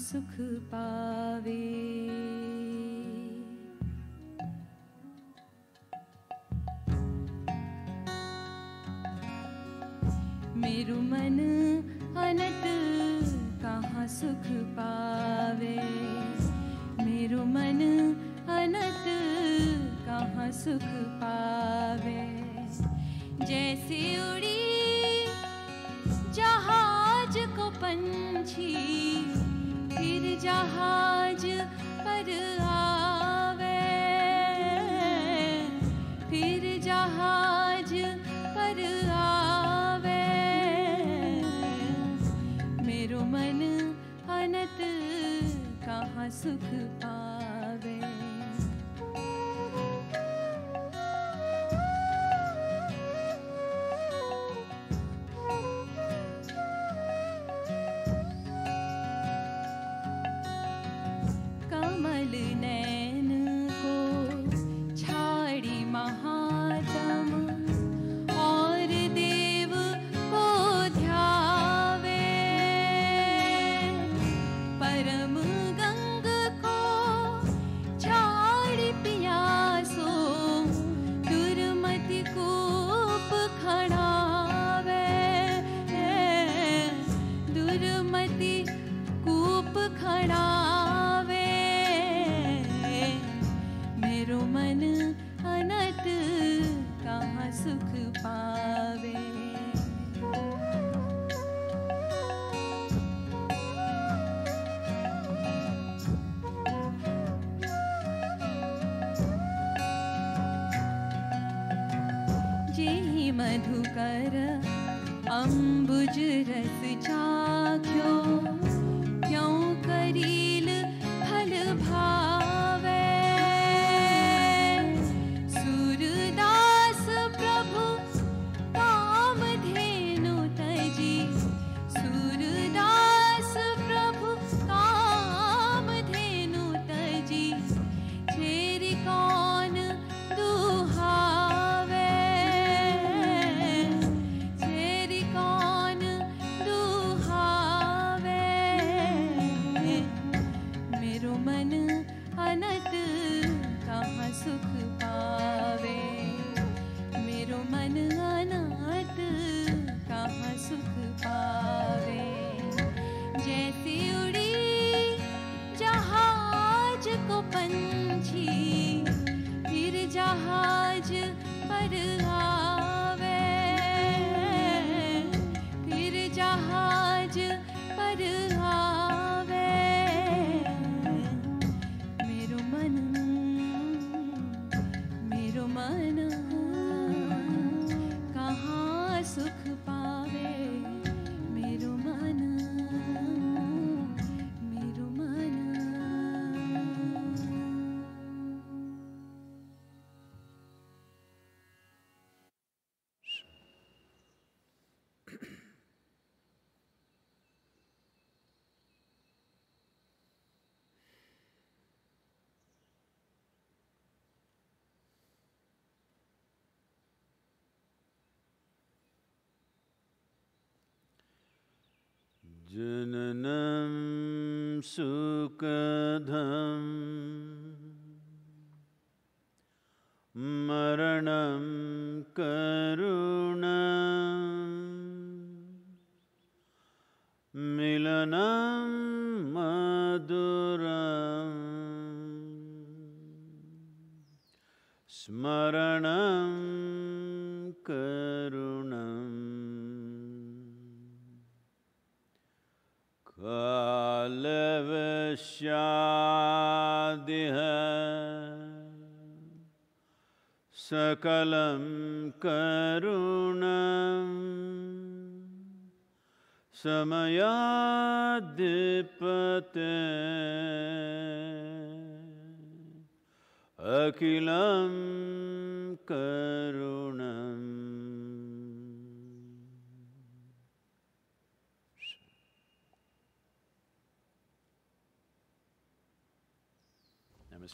सुख पावे अनट जननं सुकधम् सकलं करुणं समयाधिपते अखिलं करुणम्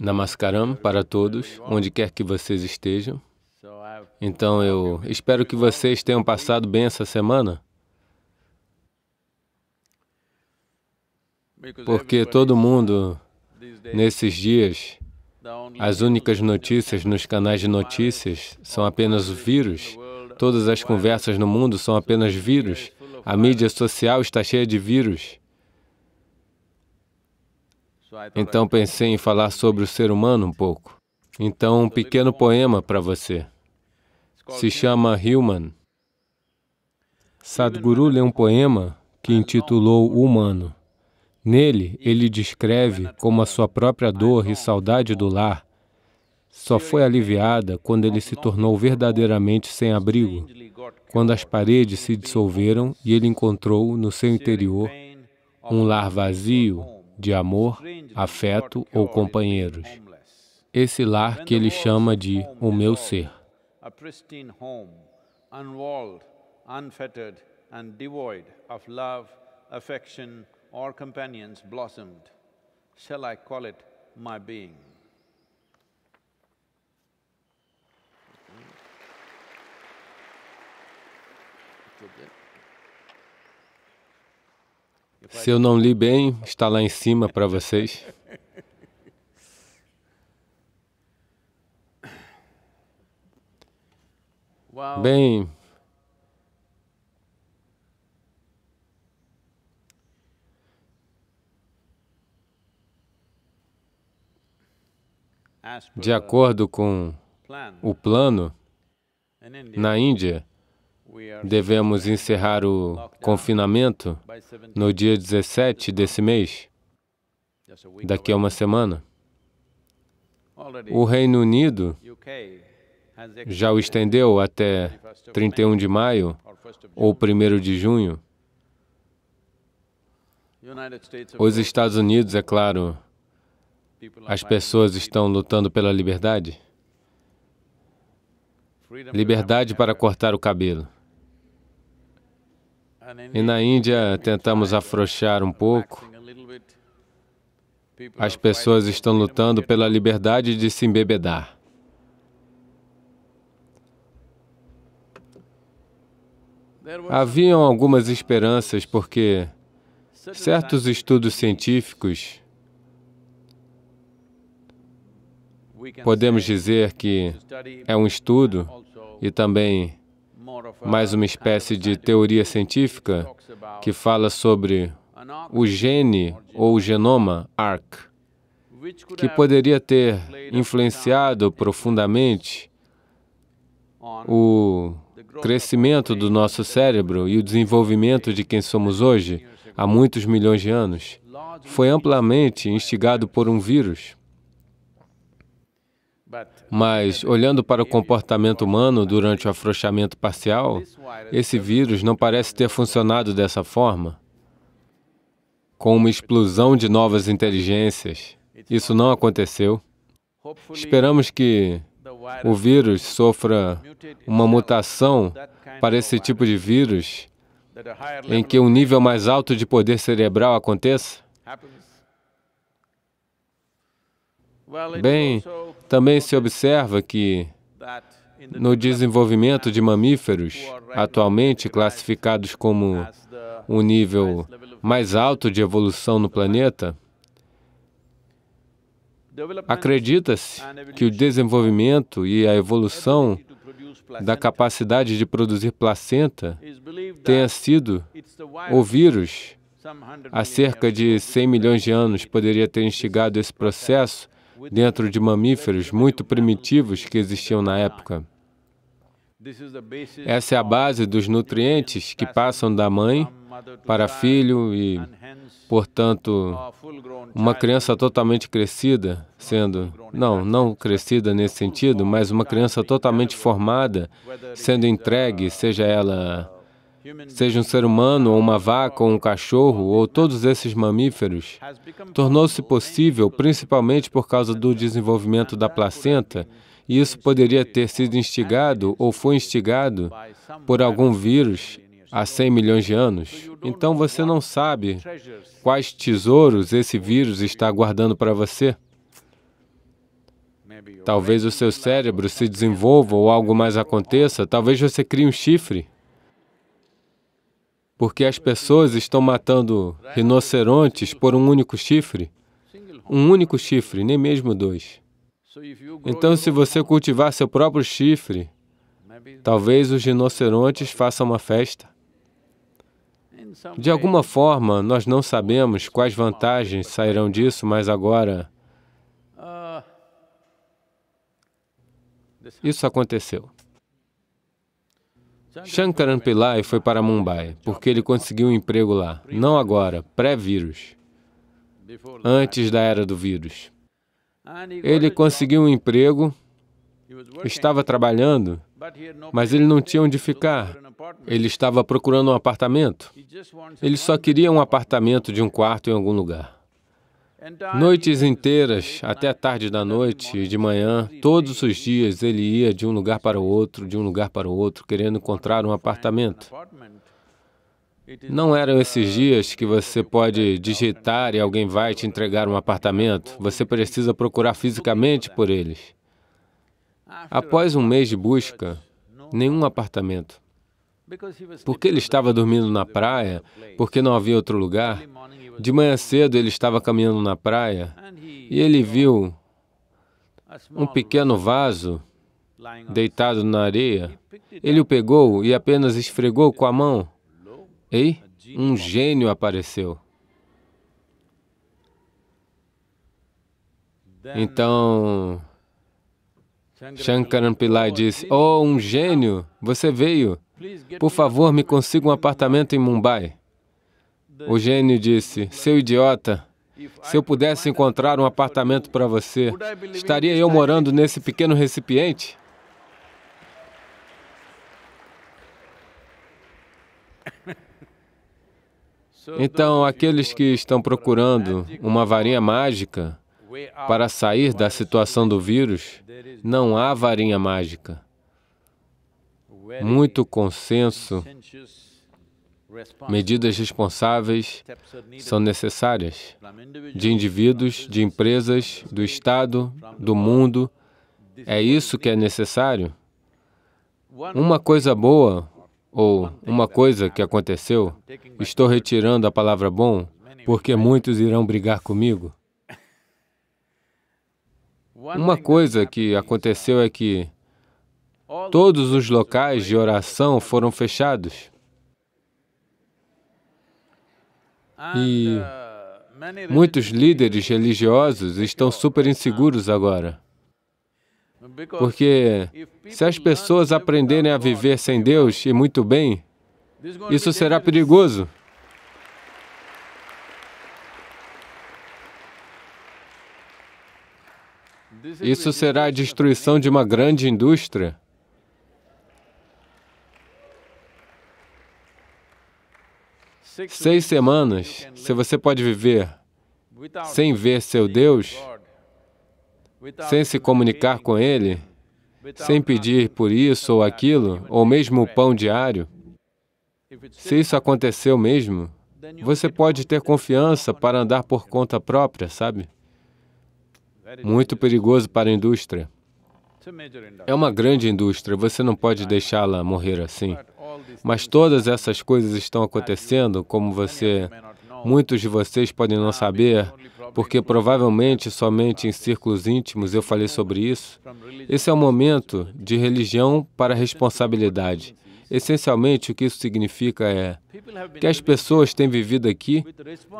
Namaskaram para todos, onde quer que vocês estejam. Então eu espero que vocês tenham passado bem essa semana. Porque todo mundo, nesses dias, as únicas notícias nos canais de notícias são apenas o vírus. Todas as conversas no mundo são apenas vírus. A mídia social está cheia de vírus. Então pensei em falar sobre o ser humano um pouco. Então, um pequeno poema para você se chama Human. Sadhguru lê um poema que intitulou Humano. Nele, ele descreve como a sua própria dor e saudade do lar só foi aliviada quando ele se tornou verdadeiramente sem abrigo, quando as paredes se dissolveram e ele encontrou no seu interior um lar vazio de amor, afeto ou companheiros. Esse lar que ele chama de o meu ser. a pristine home, unwalled, unfettered and devoid of love, affection or companions blossomed. Shall I call it my being? eu não li bem, está lá em cima para vocês. Bem, de acordo com o plano, na Índia, devemos encerrar o confinamento no dia 17 desse mês, daqui a uma semana. O Reino Unido já o estendeu até 31 de maio ou 1 de junho. Os Estados Unidos, é claro, as pessoas estão lutando pela liberdade. Liberdade para cortar o cabelo. E na Índia tentamos afrouxar um pouco. As pessoas estão lutando pela liberdade de se embebedar. Haviam algumas esperanças porque certos estudos científicos podemos dizer que é um estudo e também mais uma espécie de teoria científica que fala sobre o gene ou o genoma ARC, que poderia ter influenciado profundamente o crescimento do nosso cérebro e o desenvolvimento de quem somos hoje, há muitos milhões de anos, foi amplamente instigado por um vírus. Mas, olhando para o comportamento humano durante o afrouxamento parcial, esse vírus não parece ter funcionado dessa forma com uma explosão de novas inteligências. Isso não aconteceu. Esperamos que o vírus sofra uma mutação para esse tipo de vírus, em que um nível mais alto de poder cerebral aconteça? Bem, também se observa que no desenvolvimento de mamíferos, atualmente classificados como um nível mais alto de evolução no planeta, Acredita-se que o desenvolvimento e a evolução da capacidade de produzir placenta tenha sido o vírus há cerca de 100 milhões de anos poderia ter instigado esse processo dentro de mamíferos muito primitivos que existiam na época. Essa é a base dos nutrientes que passam da mãe para filho e, portanto, uma criança totalmente crescida, sendo, não, não crescida nesse sentido, mas uma criança totalmente formada, sendo entregue, seja ela, seja um ser humano, ou uma vaca, ou um cachorro, ou todos esses mamíferos, tornou-se possível principalmente por causa do desenvolvimento da placenta, e isso poderia ter sido instigado ou foi instigado por algum vírus há 100 milhões de anos, então você não sabe quais tesouros esse vírus está guardando para você. Talvez o seu cérebro se desenvolva ou algo mais aconteça, talvez você crie um chifre. Porque as pessoas estão matando rinocerontes por um único chifre. Um único chifre, nem mesmo dois. Então, se você cultivar seu próprio chifre, talvez os rinocerontes façam uma festa. De alguma forma, nós não sabemos quais vantagens sairão disso, mas agora isso aconteceu. Shankaran Pillai foi para Mumbai, porque ele conseguiu um emprego lá, não agora, pré-vírus, antes da era do vírus. Ele conseguiu um emprego, estava trabalhando, mas ele não tinha onde ficar, ele estava procurando um apartamento. Ele só queria um apartamento de um quarto em algum lugar. Noites inteiras, até a tarde da noite e de manhã, todos os dias ele ia de um lugar para o outro, de um lugar para o outro, querendo encontrar um apartamento. Não eram esses uh, dias que você pode digitar e alguém vai te entregar um apartamento. Você precisa procurar fisicamente por eles. Após um mês de busca, nenhum apartamento. Porque ele estava dormindo na praia, porque não havia outro lugar. De manhã cedo ele estava caminhando na praia e ele viu um pequeno vaso deitado na areia. Ele o pegou e apenas esfregou com a mão. Ei, um gênio apareceu. Então, Shankaran Pillai disse, Oh, um gênio, você veio. Por favor, me consiga um apartamento em Mumbai. O gênio disse: Seu idiota, se eu pudesse encontrar um apartamento para você, estaria eu morando nesse pequeno recipiente? Então, aqueles que estão procurando uma varinha mágica para sair da situação do vírus, não há varinha mágica muito consenso, medidas responsáveis são necessárias de indivíduos, de empresas, do Estado, do mundo. É isso que é necessário. Uma coisa boa ou uma coisa que aconteceu, estou retirando a palavra bom porque muitos irão brigar comigo. Uma coisa que aconteceu é que Todos os locais de oração foram fechados. E muitos líderes religiosos estão super inseguros agora. Porque se as pessoas aprenderem a viver sem Deus, e muito bem, isso será perigoso. Isso será a destruição de uma grande indústria. seis semanas, se você pode viver sem ver seu Deus, sem se comunicar com Ele, sem pedir por isso ou aquilo, ou mesmo o pão diário, se isso aconteceu mesmo, você pode ter confiança para andar por conta própria, sabe? Muito perigoso para a indústria. É uma grande indústria, você não pode deixá-la morrer assim. Mas todas essas coisas estão acontecendo, como você, muitos de vocês podem não saber, porque provavelmente somente em círculos íntimos eu falei sobre isso. Esse é o momento de religião para responsabilidade. Essencialmente, o que isso significa é que as pessoas têm vivido aqui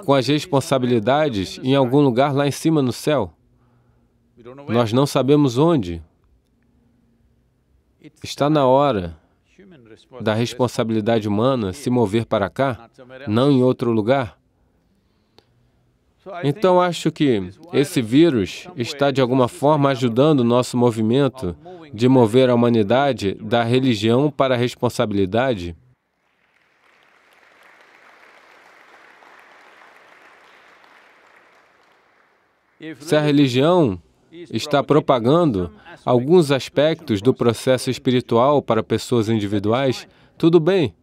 com as responsabilidades em algum lugar lá em cima no céu. Nós não sabemos onde. Está na hora da responsabilidade humana se mover para cá, não em outro lugar? Então, acho que esse vírus está, de alguma forma, ajudando o nosso movimento de mover a humanidade da religião para a responsabilidade. Se a religião está propagando alguns aspectos do processo espiritual para pessoas individuais, tudo bem,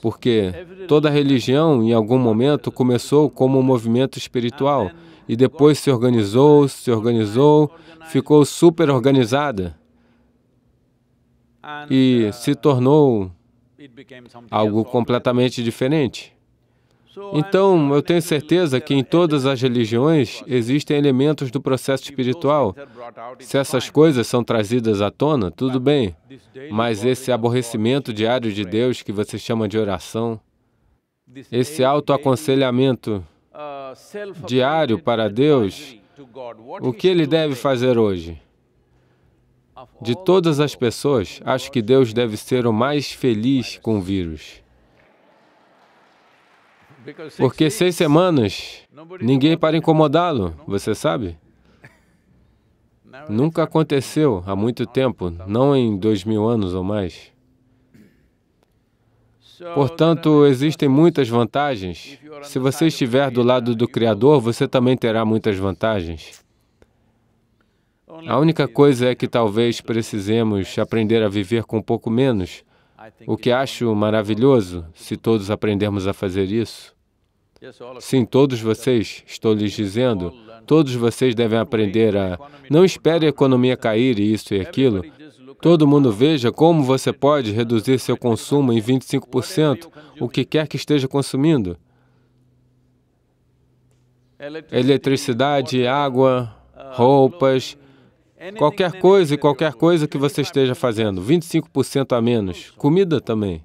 porque toda religião, em algum momento, começou como um movimento espiritual e depois se organizou, se organizou, ficou super organizada e se tornou algo completamente diferente. Então, eu tenho certeza que em todas as religiões existem elementos do processo espiritual. Se essas coisas são trazidas à tona, tudo bem, mas esse aborrecimento diário de Deus que você chama de oração, esse autoaconselhamento diário para Deus, o que ele deve fazer hoje? De todas as pessoas, acho que Deus deve ser o mais feliz com o vírus. Porque seis semanas, ninguém para incomodá-lo, você sabe? Nunca aconteceu há muito tempo, não em dois mil anos ou mais. Portanto, existem muitas vantagens. Se você estiver do lado do Criador, você também terá muitas vantagens. A única coisa é que talvez precisemos aprender a viver com um pouco menos, o que acho maravilhoso se todos aprendermos a fazer isso. Sim, todos vocês, estou lhes dizendo, todos vocês devem aprender a não espere a economia cair e isso e aquilo. Todo mundo veja como você pode reduzir seu consumo em 25%, o que quer que esteja consumindo. Eletricidade, água, roupas, qualquer coisa e qualquer coisa que você esteja fazendo, 25% a menos. Comida também.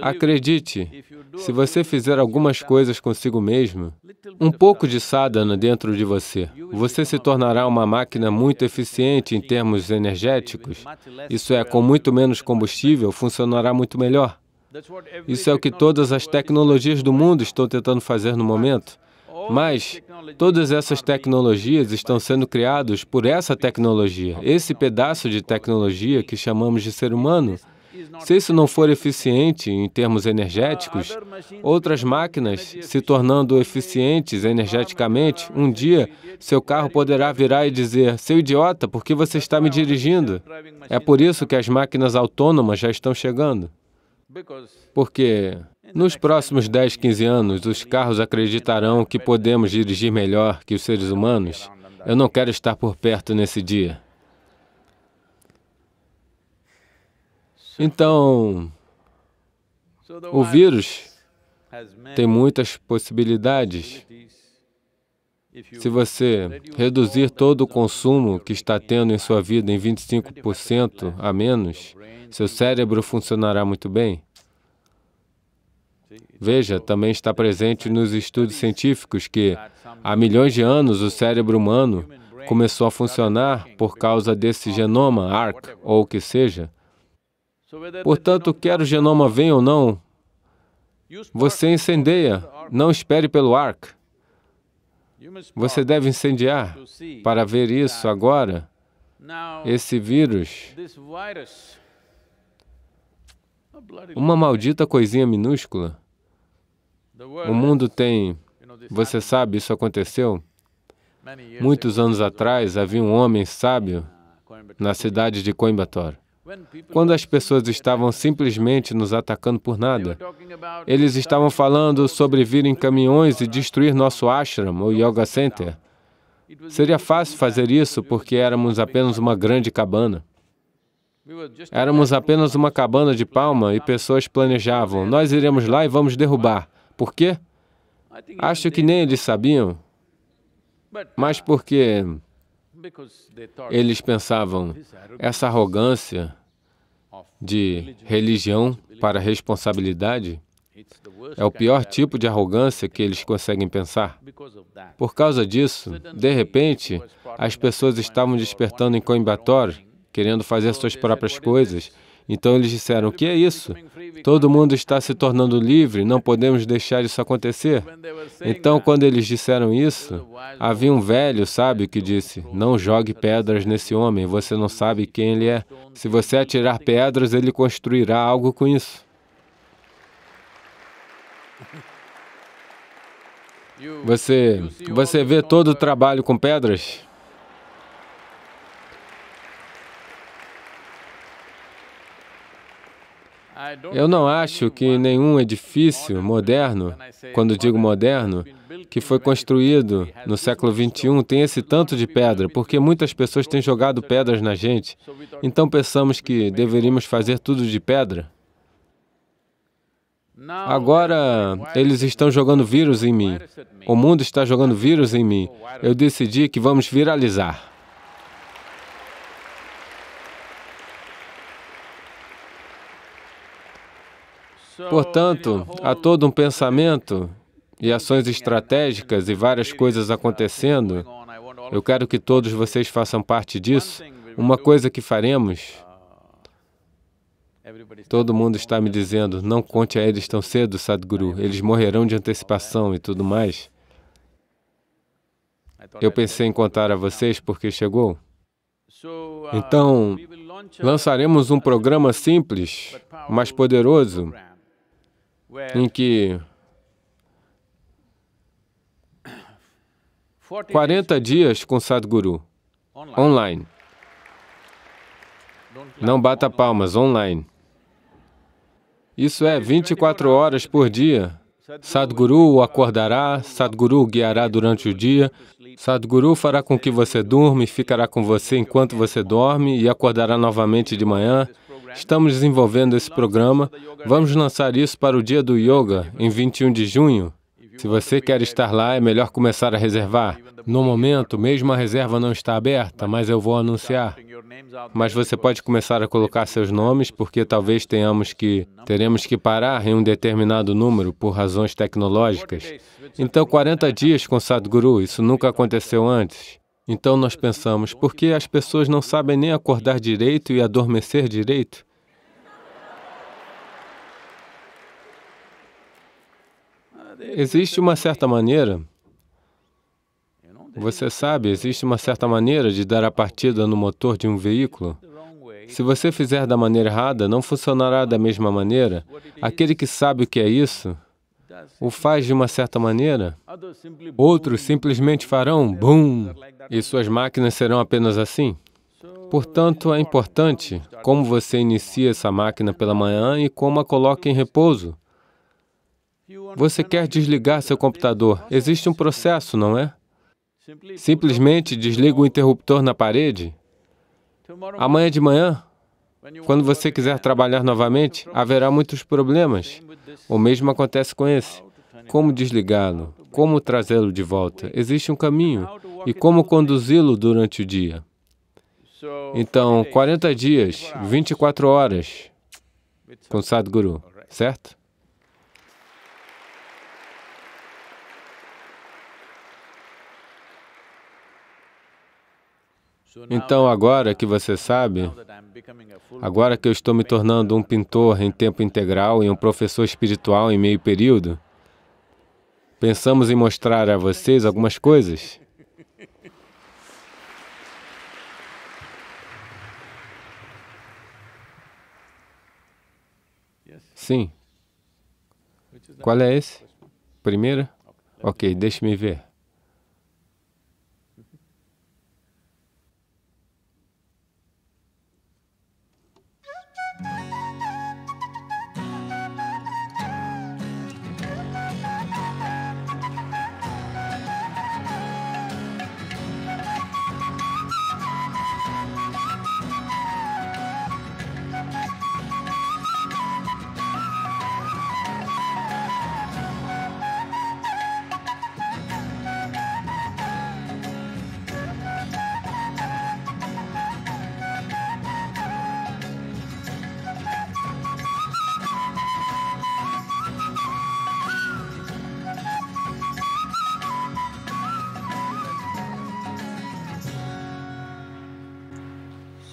Acredite, se você fizer algumas coisas consigo mesmo, um pouco de sadhana dentro de você, você se tornará uma máquina muito eficiente em termos energéticos. Isso é, com muito menos combustível, funcionará muito melhor. Isso é o que todas as tecnologias do mundo estão tentando fazer no momento. Mas todas essas tecnologias estão sendo criadas por essa tecnologia, esse pedaço de tecnologia que chamamos de ser humano, se isso não for eficiente em termos ah, energéticos, outras máquinas, se tornando eficientes ah, energeticamente, um dia seu carro poderá virar e dizer: seu idiota, por que você está me dirigindo? É por isso que as máquinas autônomas já estão chegando. Porque nos próximos 10, 15 anos, os carros acreditarão que podemos dirigir melhor que os seres humanos. Eu não quero estar por perto nesse dia. É então, o vírus tem muitas possibilidades. Se você reduzir todo o consumo que está tendo em sua vida em 25% a menos, seu cérebro funcionará muito bem. Veja, também está presente nos estudos científicos que, há milhões de anos, o cérebro humano começou a funcionar por causa desse genoma ARC, ou o que seja, Portanto, quer o genoma venha ou não, você incendeia, não espere pelo ARC. Você deve incendiar para ver isso agora. Esse vírus, uma maldita coisinha minúscula. O mundo tem, você sabe, isso aconteceu. Muitos anos atrás, havia um homem sábio uh, na cidade de Coimbatore. Quando as pessoas estavam simplesmente nos atacando por nada, eles estavam falando sobre vir em caminhões e destruir nosso ashram ou yoga center. Seria fácil fazer isso porque éramos apenas uma grande cabana. Éramos apenas uma cabana de palma e pessoas planejavam, nós iremos lá e vamos derrubar. Por quê? Acho que nem eles sabiam, mas uh, porque eles pensavam, essa arrogância de religião para responsabilidade é o pior tipo de arrogância que eles conseguem pensar. Por causa disso, de repente, as pessoas estavam despertando em Coimbatore, querendo fazer suas próprias coisas, então eles disseram: O que é isso? Todo mundo está se tornando livre, não podemos deixar isso acontecer. Então, quando eles disseram isso, havia um velho sábio que disse: Não jogue pedras nesse homem, você não sabe quem ele é. Se você atirar pedras, ele construirá algo com isso. Você, você vê todo o trabalho com pedras? Eu não acho que nenhum edifício moderno, quando digo moderno, que foi construído no século XXI tem esse tanto de pedra, porque muitas pessoas têm jogado pedras na gente. Então pensamos que deveríamos fazer tudo de pedra. Agora eles estão jogando vírus em mim. O mundo está jogando vírus em mim. Eu decidi que vamos viralizar. Portanto, há todo um pensamento e ações estratégicas e várias coisas acontecendo. Eu quero que todos vocês façam parte disso. Uma coisa que faremos, todo mundo está me dizendo, não conte a eles tão cedo, Sadhguru, eles morrerão de antecipação e tudo mais. Eu pensei em contar a vocês porque chegou. Então, lançaremos um programa simples, mas poderoso, em que 40 dias com Sadhguru, online. Não bata palmas, online. Isso é 24 horas por dia. Sadhguru o acordará, Sadhguru o guiará durante o dia, Sadhguru fará com que você durma e ficará com você enquanto você dorme e acordará novamente de manhã. Estamos desenvolvendo esse programa. Vamos lançar isso para o dia do yoga, em 21 de junho. Se você quer estar lá, é melhor começar a reservar. No momento, mesmo a reserva não está aberta, mas eu vou anunciar. Mas você pode começar a colocar seus nomes, porque talvez tenhamos que teremos que parar em um determinado número por razões tecnológicas. Então, 40 dias com Sadhguru, isso nunca aconteceu antes. Então nós pensamos, por que as pessoas não sabem nem acordar direito e adormecer direito? existe uma certa maneira, você sabe, existe uma certa maneira de dar a partida no motor de um veículo. Se você fizer da maneira errada, não funcionará da mesma maneira. Aquele que sabe o que é isso, o faz de uma certa maneira. Outros simplesmente farão boom, e suas máquinas serão apenas assim. Portanto, é importante como você inicia essa máquina pela manhã e como a coloca em repouso. Você quer desligar seu computador. Existe um processo, não é? Simplesmente desliga o interruptor na parede. Amanhã de manhã, quando você quiser trabalhar novamente, haverá muitos problemas. O mesmo acontece com esse. Como desligá-lo? Como trazê-lo de volta? Existe um caminho. E como conduzi-lo durante o dia? Então, 40 dias, 24 horas com Sadhguru, certo? Então, agora que você sabe, agora que eu estou me tornando um pintor em tempo integral e um professor espiritual em meio período, pensamos em mostrar a vocês algumas coisas. Sim. Qual é esse? Primeira? Ok, deixe-me ver.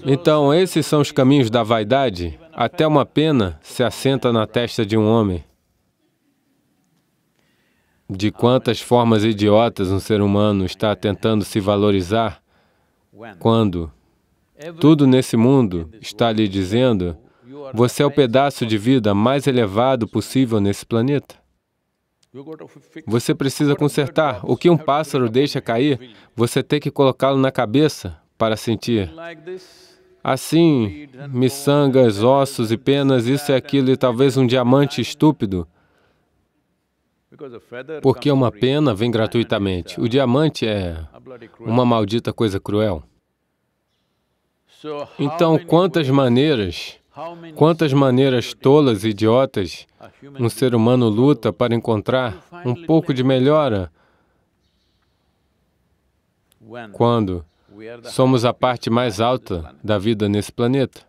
Então, esses são os caminhos da vaidade. Até uma pena se assenta na testa de um homem. De quantas formas idiotas um ser humano está tentando se valorizar quando tudo nesse mundo está lhe dizendo você é o pedaço de vida mais elevado possível nesse planeta. Você precisa consertar. O que um pássaro deixa cair, você tem que colocá-lo na cabeça para sentir. Assim, miçangas, ossos e penas, isso e é aquilo, e talvez um diamante estúpido. Porque uma pena vem gratuitamente. O diamante é uma maldita coisa cruel. Então, quantas maneiras, quantas maneiras tolas e idiotas um ser humano luta para encontrar um pouco de melhora quando Somos a parte mais alta da vida nesse planeta.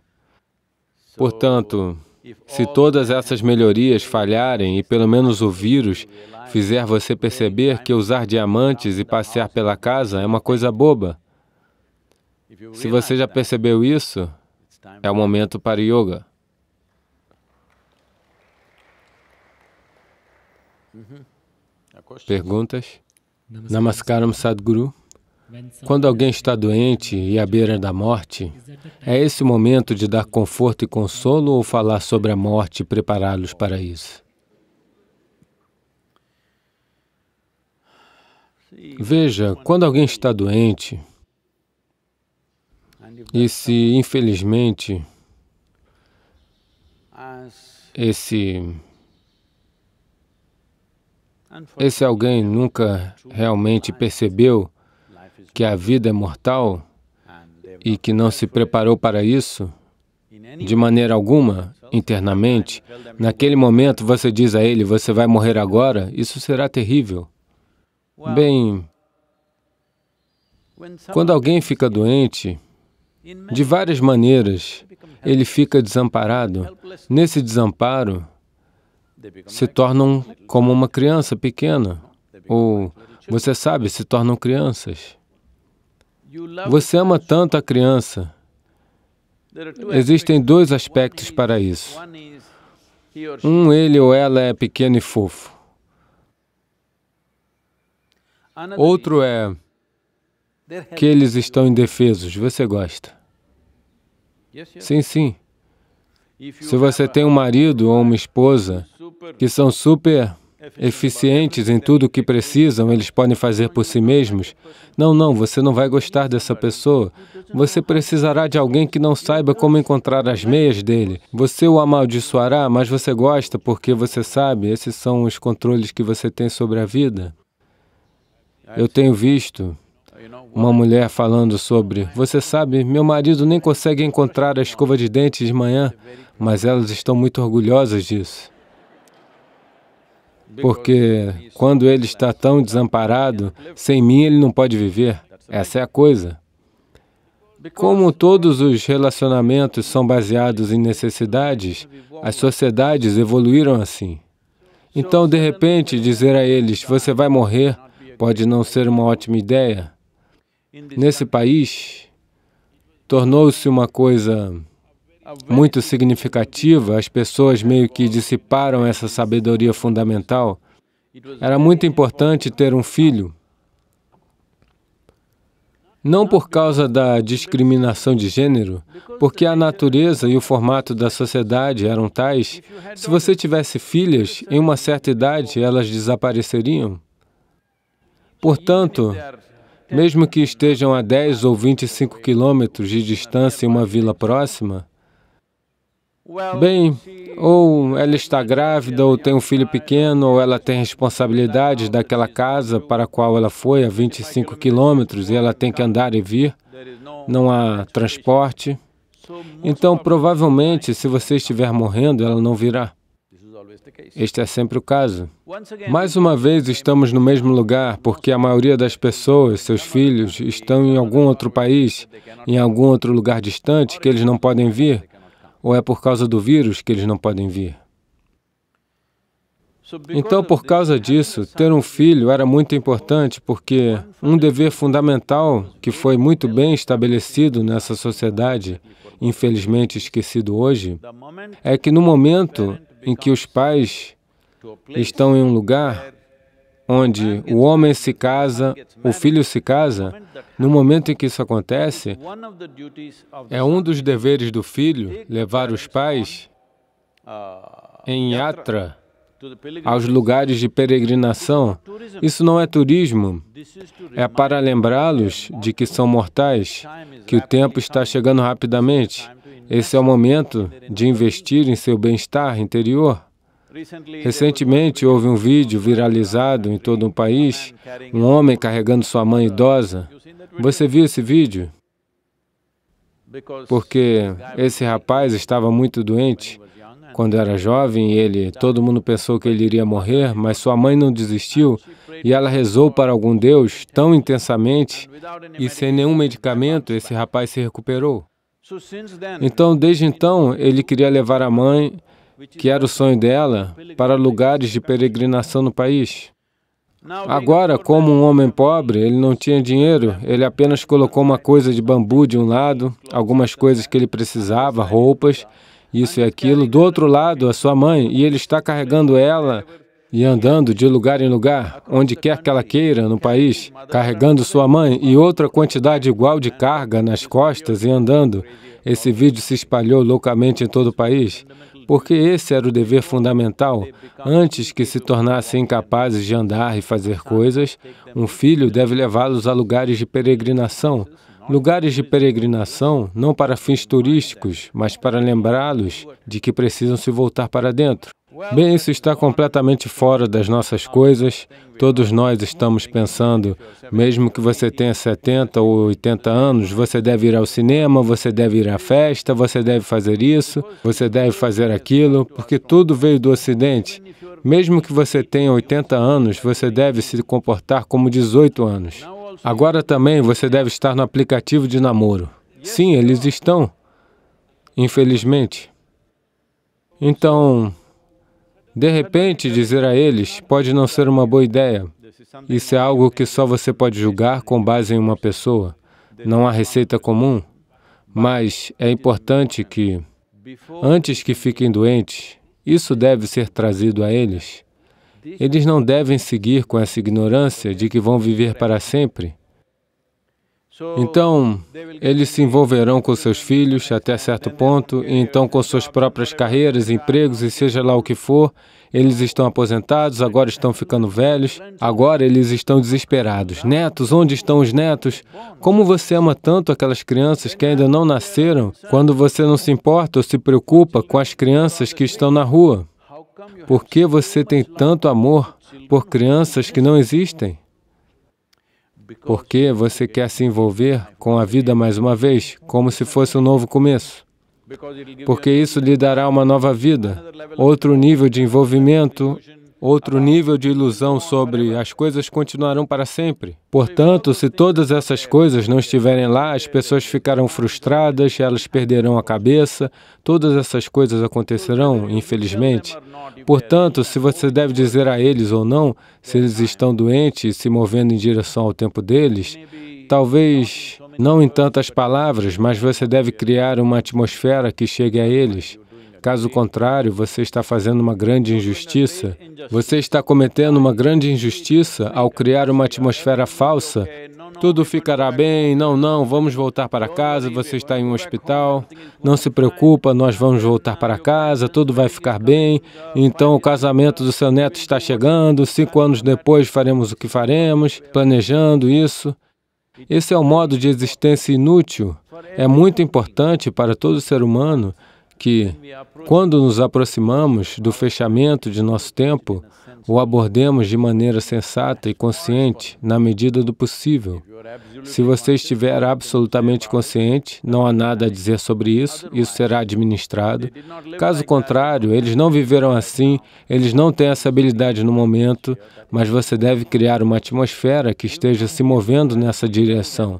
Portanto, se todas essas melhorias falharem e pelo menos o vírus fizer você perceber que usar diamantes e passear pela casa é uma coisa boba, se você já percebeu isso, é o momento para yoga. Uhum. Perguntas? Namaskaram, Sadhguru. Quando alguém está doente e à beira da morte, é esse o momento de dar conforto e consolo ou falar sobre a morte e prepará-los para isso? Veja, quando alguém está doente, e se infelizmente esse esse alguém nunca realmente percebeu que a vida é mortal e que não se preparou para isso de maneira alguma, internamente, naquele momento você diz a ele, você vai morrer agora, isso será terrível. Bem, quando alguém fica doente, de várias maneiras, ele fica desamparado. Nesse desamparo, se tornam como uma criança pequena, ou, você sabe, se tornam crianças. Você ama tanto a criança. Existem dois aspectos para isso. Um, ele ou ela é pequeno e fofo. Outro é que eles estão indefesos. Você gosta. Sim, sim. Se você tem um marido ou uma esposa que são super eficientes em tudo o que precisam, eles podem fazer por si mesmos. Não, não, você não vai gostar dessa pessoa. Você precisará de alguém que não saiba como encontrar as meias dele. Você o amaldiçoará, mas você gosta porque você sabe, esses são os controles que você tem sobre a vida. Eu tenho visto uma mulher falando sobre, você sabe, meu marido nem consegue encontrar a escova de dente de manhã, mas elas estão muito orgulhosas disso porque quando ele está tão desamparado, sem mim ele não pode viver. Essa é a coisa. Como todos os relacionamentos são baseados em necessidades, as sociedades evoluíram assim. Então, de repente, dizer a eles, você vai morrer, pode não ser uma ótima ideia. Nesse país, tornou-se uma coisa muito significativa, as pessoas meio que dissiparam essa sabedoria fundamental. Era muito importante ter um filho. Não por causa da discriminação de gênero, porque a natureza e o formato da sociedade eram tais, se você tivesse filhas, em uma certa idade elas desapareceriam. Portanto, mesmo que estejam a 10 ou 25 quilômetros de distância em uma vila próxima, Bem, ou ela está grávida, ou tem um filho pequeno, ou ela tem responsabilidades daquela casa para a qual ela foi a 25 quilômetros e ela tem que andar e vir, não há transporte. Então, provavelmente, se você estiver morrendo, ela não virá. Este é sempre o caso. Mais uma vez, estamos no mesmo lugar, porque a maioria das pessoas, seus filhos, estão em algum outro país, em algum outro lugar distante que eles não podem vir ou é por causa do vírus que eles não podem vir? Então, por causa disso, ter um filho era muito importante, porque um dever fundamental que foi muito bem estabelecido nessa sociedade, infelizmente esquecido hoje, é que no momento em que os pais estão em um lugar onde o homem se casa, o filho se casa, no momento em que isso acontece, é um dos deveres do filho levar os pais em yatra aos lugares de peregrinação. Isso não é turismo, é para lembrá-los de que são mortais, que o tempo está chegando rapidamente. Esse é o momento de investir em seu bem-estar interior. Recentemente houve um vídeo viralizado em todo o país, um homem carregando sua mãe idosa. Você viu esse vídeo? Porque esse rapaz estava muito doente quando era jovem ele, todo mundo pensou que ele iria morrer, mas sua mãe não desistiu e ela rezou para algum Deus tão intensamente e sem nenhum medicamento esse rapaz se recuperou. Então, desde então, ele queria levar a mãe que era o sonho dela, para lugares de peregrinação no país. Agora, como um homem pobre, ele não tinha dinheiro, ele apenas colocou uma coisa de bambu de um lado, algumas coisas que ele precisava, roupas, isso e aquilo. Do outro lado, a sua mãe, e ele está carregando ela e andando de lugar em lugar, onde quer que ela queira no país, carregando sua mãe e outra quantidade igual de carga nas costas e andando. Esse vídeo se espalhou loucamente em todo o país porque esse era o dever fundamental. Antes que se tornassem incapazes de andar e fazer coisas, um filho deve levá-los a lugares de peregrinação. Lugares de peregrinação não para fins turísticos, mas para lembrá-los de que precisam se voltar para dentro. Bem, isso está completamente fora das nossas coisas. Todos nós estamos pensando, mesmo que você tenha 70 ou 80 anos, você deve ir ao cinema, você deve ir à festa, você deve fazer isso, você deve fazer aquilo, porque tudo veio do Ocidente. Mesmo que você tenha 80 anos, você deve se comportar como 18 anos. Agora também você deve estar no aplicativo de namoro. Sim, eles estão, infelizmente. Então, de repente, dizer a eles pode não ser uma boa ideia. Isso é algo que só você pode julgar com base em uma pessoa. Não há receita comum. Mas é importante que, antes que fiquem doentes, isso deve ser trazido a eles. Eles não devem seguir com essa ignorância de que vão viver para sempre então, eles se envolverão com seus filhos até certo ponto, e então com suas próprias carreiras, empregos e seja lá o que for, eles estão aposentados, agora estão ficando velhos, agora eles estão desesperados. Netos, onde estão os netos? Como você ama tanto aquelas crianças que ainda não nasceram, quando você não se importa ou se preocupa com as crianças que estão na rua? Por que você tem tanto amor por crianças que não existem? porque você quer se envolver com a vida mais uma vez, como se fosse um novo começo. Porque isso lhe dará uma nova vida, outro nível de envolvimento outro nível de ilusão sobre as coisas continuarão para sempre. Portanto, se todas essas coisas não estiverem lá, as pessoas ficarão frustradas, elas perderão a cabeça, todas essas coisas acontecerão, infelizmente. Portanto, se você deve dizer a eles ou não, se eles estão doentes e se movendo em direção ao tempo deles, talvez não em tantas palavras, mas você deve criar uma atmosfera que chegue a eles. Caso contrário, você está fazendo uma grande injustiça. Você está cometendo uma grande injustiça ao criar uma atmosfera falsa. Tudo ficará bem, não, não, vamos voltar para casa, você está em um hospital. Não se preocupa, nós vamos voltar para casa, tudo vai ficar bem. Então o casamento do seu neto está chegando, cinco anos depois faremos o que faremos, planejando isso. Esse é um modo de existência inútil. É muito importante para todo ser humano que, quando nos aproximamos do fechamento de nosso tempo, o abordemos de maneira sensata e consciente, na medida do possível. Se você estiver absolutamente consciente, não há nada a dizer sobre isso, isso será administrado. Caso contrário, eles não viveram assim, eles não têm essa habilidade no momento, mas você deve criar uma atmosfera que esteja se movendo nessa direção.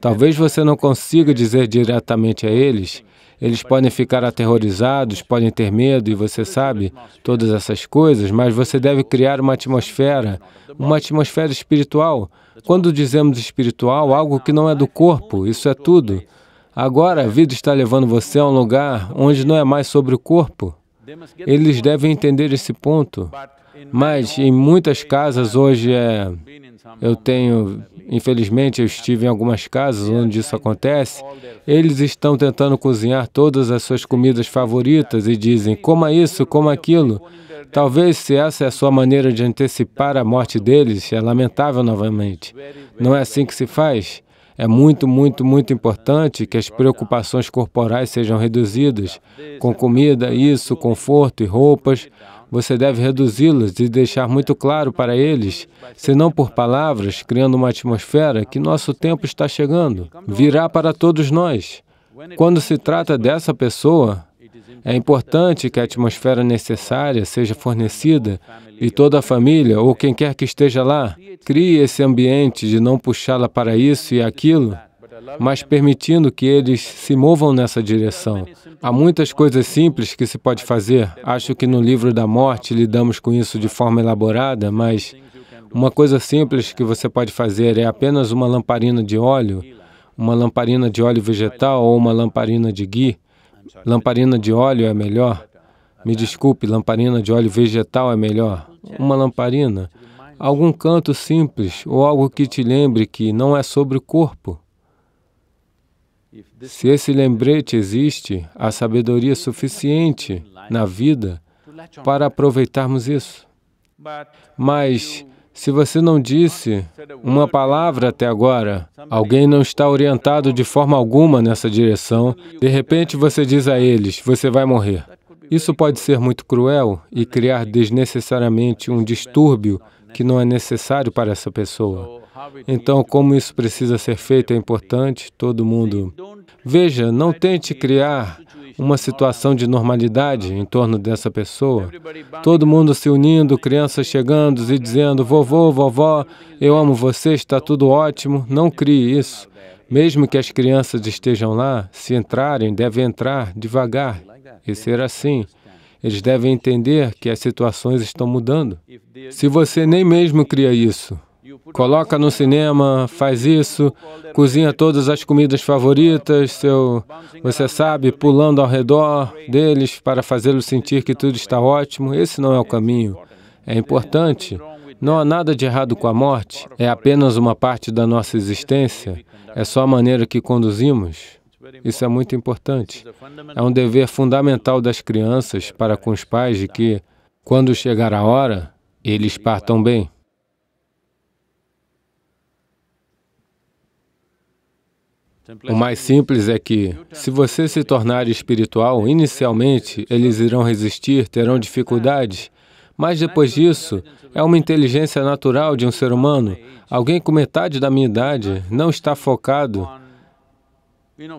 Talvez você não consiga dizer diretamente a eles, eles podem ficar aterrorizados, podem ter medo, e você sabe todas essas coisas, mas você deve criar uma atmosfera, uma atmosfera espiritual. Quando dizemos espiritual, algo que não é do corpo, isso é tudo. Agora a vida está levando você a um lugar onde não é mais sobre o corpo. Eles devem entender esse ponto. Mas em muitas casas hoje é eu tenho, infelizmente, eu estive em algumas casas onde isso acontece. Eles estão tentando cozinhar todas as suas comidas favoritas e dizem: coma isso, coma aquilo. Talvez se essa é a sua maneira de antecipar a morte deles, é lamentável novamente. Não é assim que se faz. É muito, muito, muito importante que as preocupações corporais sejam reduzidas, com comida, isso, conforto e roupas, você deve reduzi-los e deixar muito claro para eles, se não por palavras, criando uma atmosfera que nosso tempo está chegando, virá para todos nós. Quando se trata dessa pessoa, é importante que a atmosfera necessária seja fornecida e toda a família ou quem quer que esteja lá crie esse ambiente de não puxá-la para isso e aquilo, mas permitindo que eles se movam nessa direção. Há muitas coisas simples que se pode fazer. Acho que no livro da morte lidamos com isso de forma elaborada, mas uma coisa simples que você pode fazer é apenas uma lamparina de óleo, uma lamparina de óleo vegetal ou uma lamparina de ghee. Lamparina de óleo é melhor. Me desculpe, lamparina de óleo vegetal é melhor. Uma lamparina algum canto simples ou algo que te lembre que não é sobre o corpo. Se esse lembrete existe, há sabedoria suficiente na vida para aproveitarmos isso. Mas se você não disse uma palavra até agora, alguém não está orientado de forma alguma nessa direção, de repente você diz a eles: você vai morrer. Isso pode ser muito cruel e criar desnecessariamente um distúrbio que não é necessário para essa pessoa. Então, como isso precisa ser feito é importante, todo mundo. Veja, não tente criar uma situação de normalidade em torno dessa pessoa. Todo mundo se unindo, crianças chegando e dizendo: vovô, vovó, eu amo você, está tudo ótimo. Não crie isso. Mesmo que as crianças estejam lá, se entrarem, devem entrar devagar e ser assim. Eles devem entender que as situações estão mudando. Se você nem mesmo cria isso, coloca no cinema, faz isso, cozinha todas as comidas favoritas, seu, você sabe, pulando ao redor deles para fazê-los sentir que tudo está ótimo. Esse não é o caminho. É importante. Não há nada de errado com a morte, é apenas uma parte da nossa existência, é só a maneira que conduzimos. Isso é muito importante. É um dever fundamental das crianças para com os pais de que, quando chegar a hora, eles partam bem. O mais simples é que, se você se tornar espiritual, inicialmente eles irão resistir, terão dificuldades, mas depois disso, é uma inteligência natural de um ser humano. É Alguém com metade da minha idade não está focado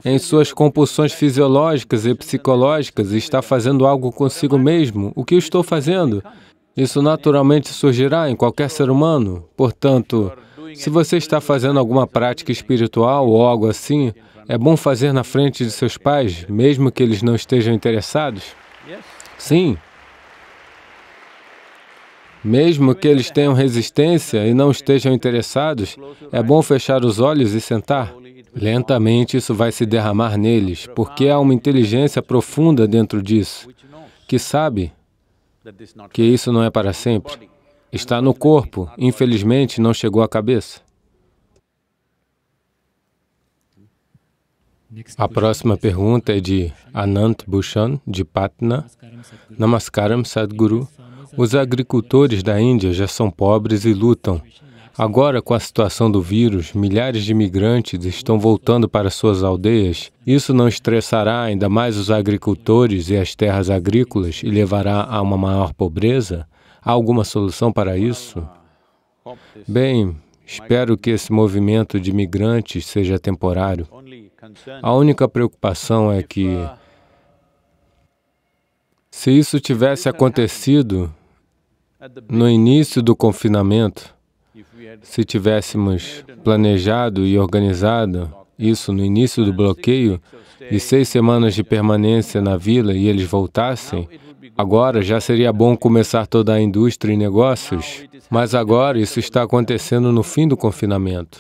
em suas compulsões fisiológicas e psicológicas e está fazendo algo consigo mesmo. O que eu estou fazendo? Isso naturalmente surgirá em qualquer ser humano. Portanto, se você está fazendo alguma prática espiritual ou algo assim, é bom fazer na frente de seus pais, mesmo que eles não estejam interessados? Sim. Mesmo que eles tenham resistência e não estejam interessados, é bom fechar os olhos e sentar. Lentamente isso vai se derramar neles, porque há uma inteligência profunda dentro disso, que sabe que isso não é para sempre está no corpo, infelizmente não chegou à cabeça. A próxima pergunta é de Anant Bhushan, de Patna. Namaskaram, Sadhguru. Os agricultores da Índia já são pobres e lutam. Agora, com a situação do vírus, milhares de imigrantes estão voltando para suas aldeias. Isso não estressará ainda mais os agricultores e as terras agrícolas e levará a uma maior pobreza? Há alguma solução para isso? Bem, espero que esse movimento de migrantes seja temporário. A única preocupação é que, se isso tivesse acontecido no início do confinamento, se tivéssemos planejado e organizado isso no início do bloqueio e seis semanas de permanência na vila e eles voltassem, Agora já seria bom começar toda a indústria e negócios, mas agora isso está acontecendo no fim do confinamento.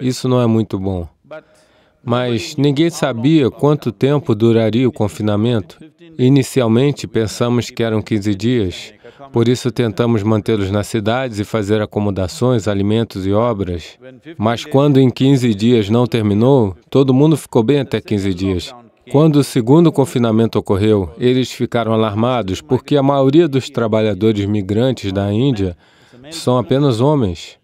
Isso não é muito bom. Mas ninguém sabia quanto tempo duraria o confinamento. Inicialmente pensamos que eram 15 dias, por isso tentamos mantê-los nas cidades e fazer acomodações, alimentos e obras. Mas quando em 15 dias não terminou, todo mundo ficou bem até 15 dias. Quando o segundo confinamento ocorreu, eles ficaram alarmados porque a maioria dos trabalhadores migrantes da Índia são apenas homens.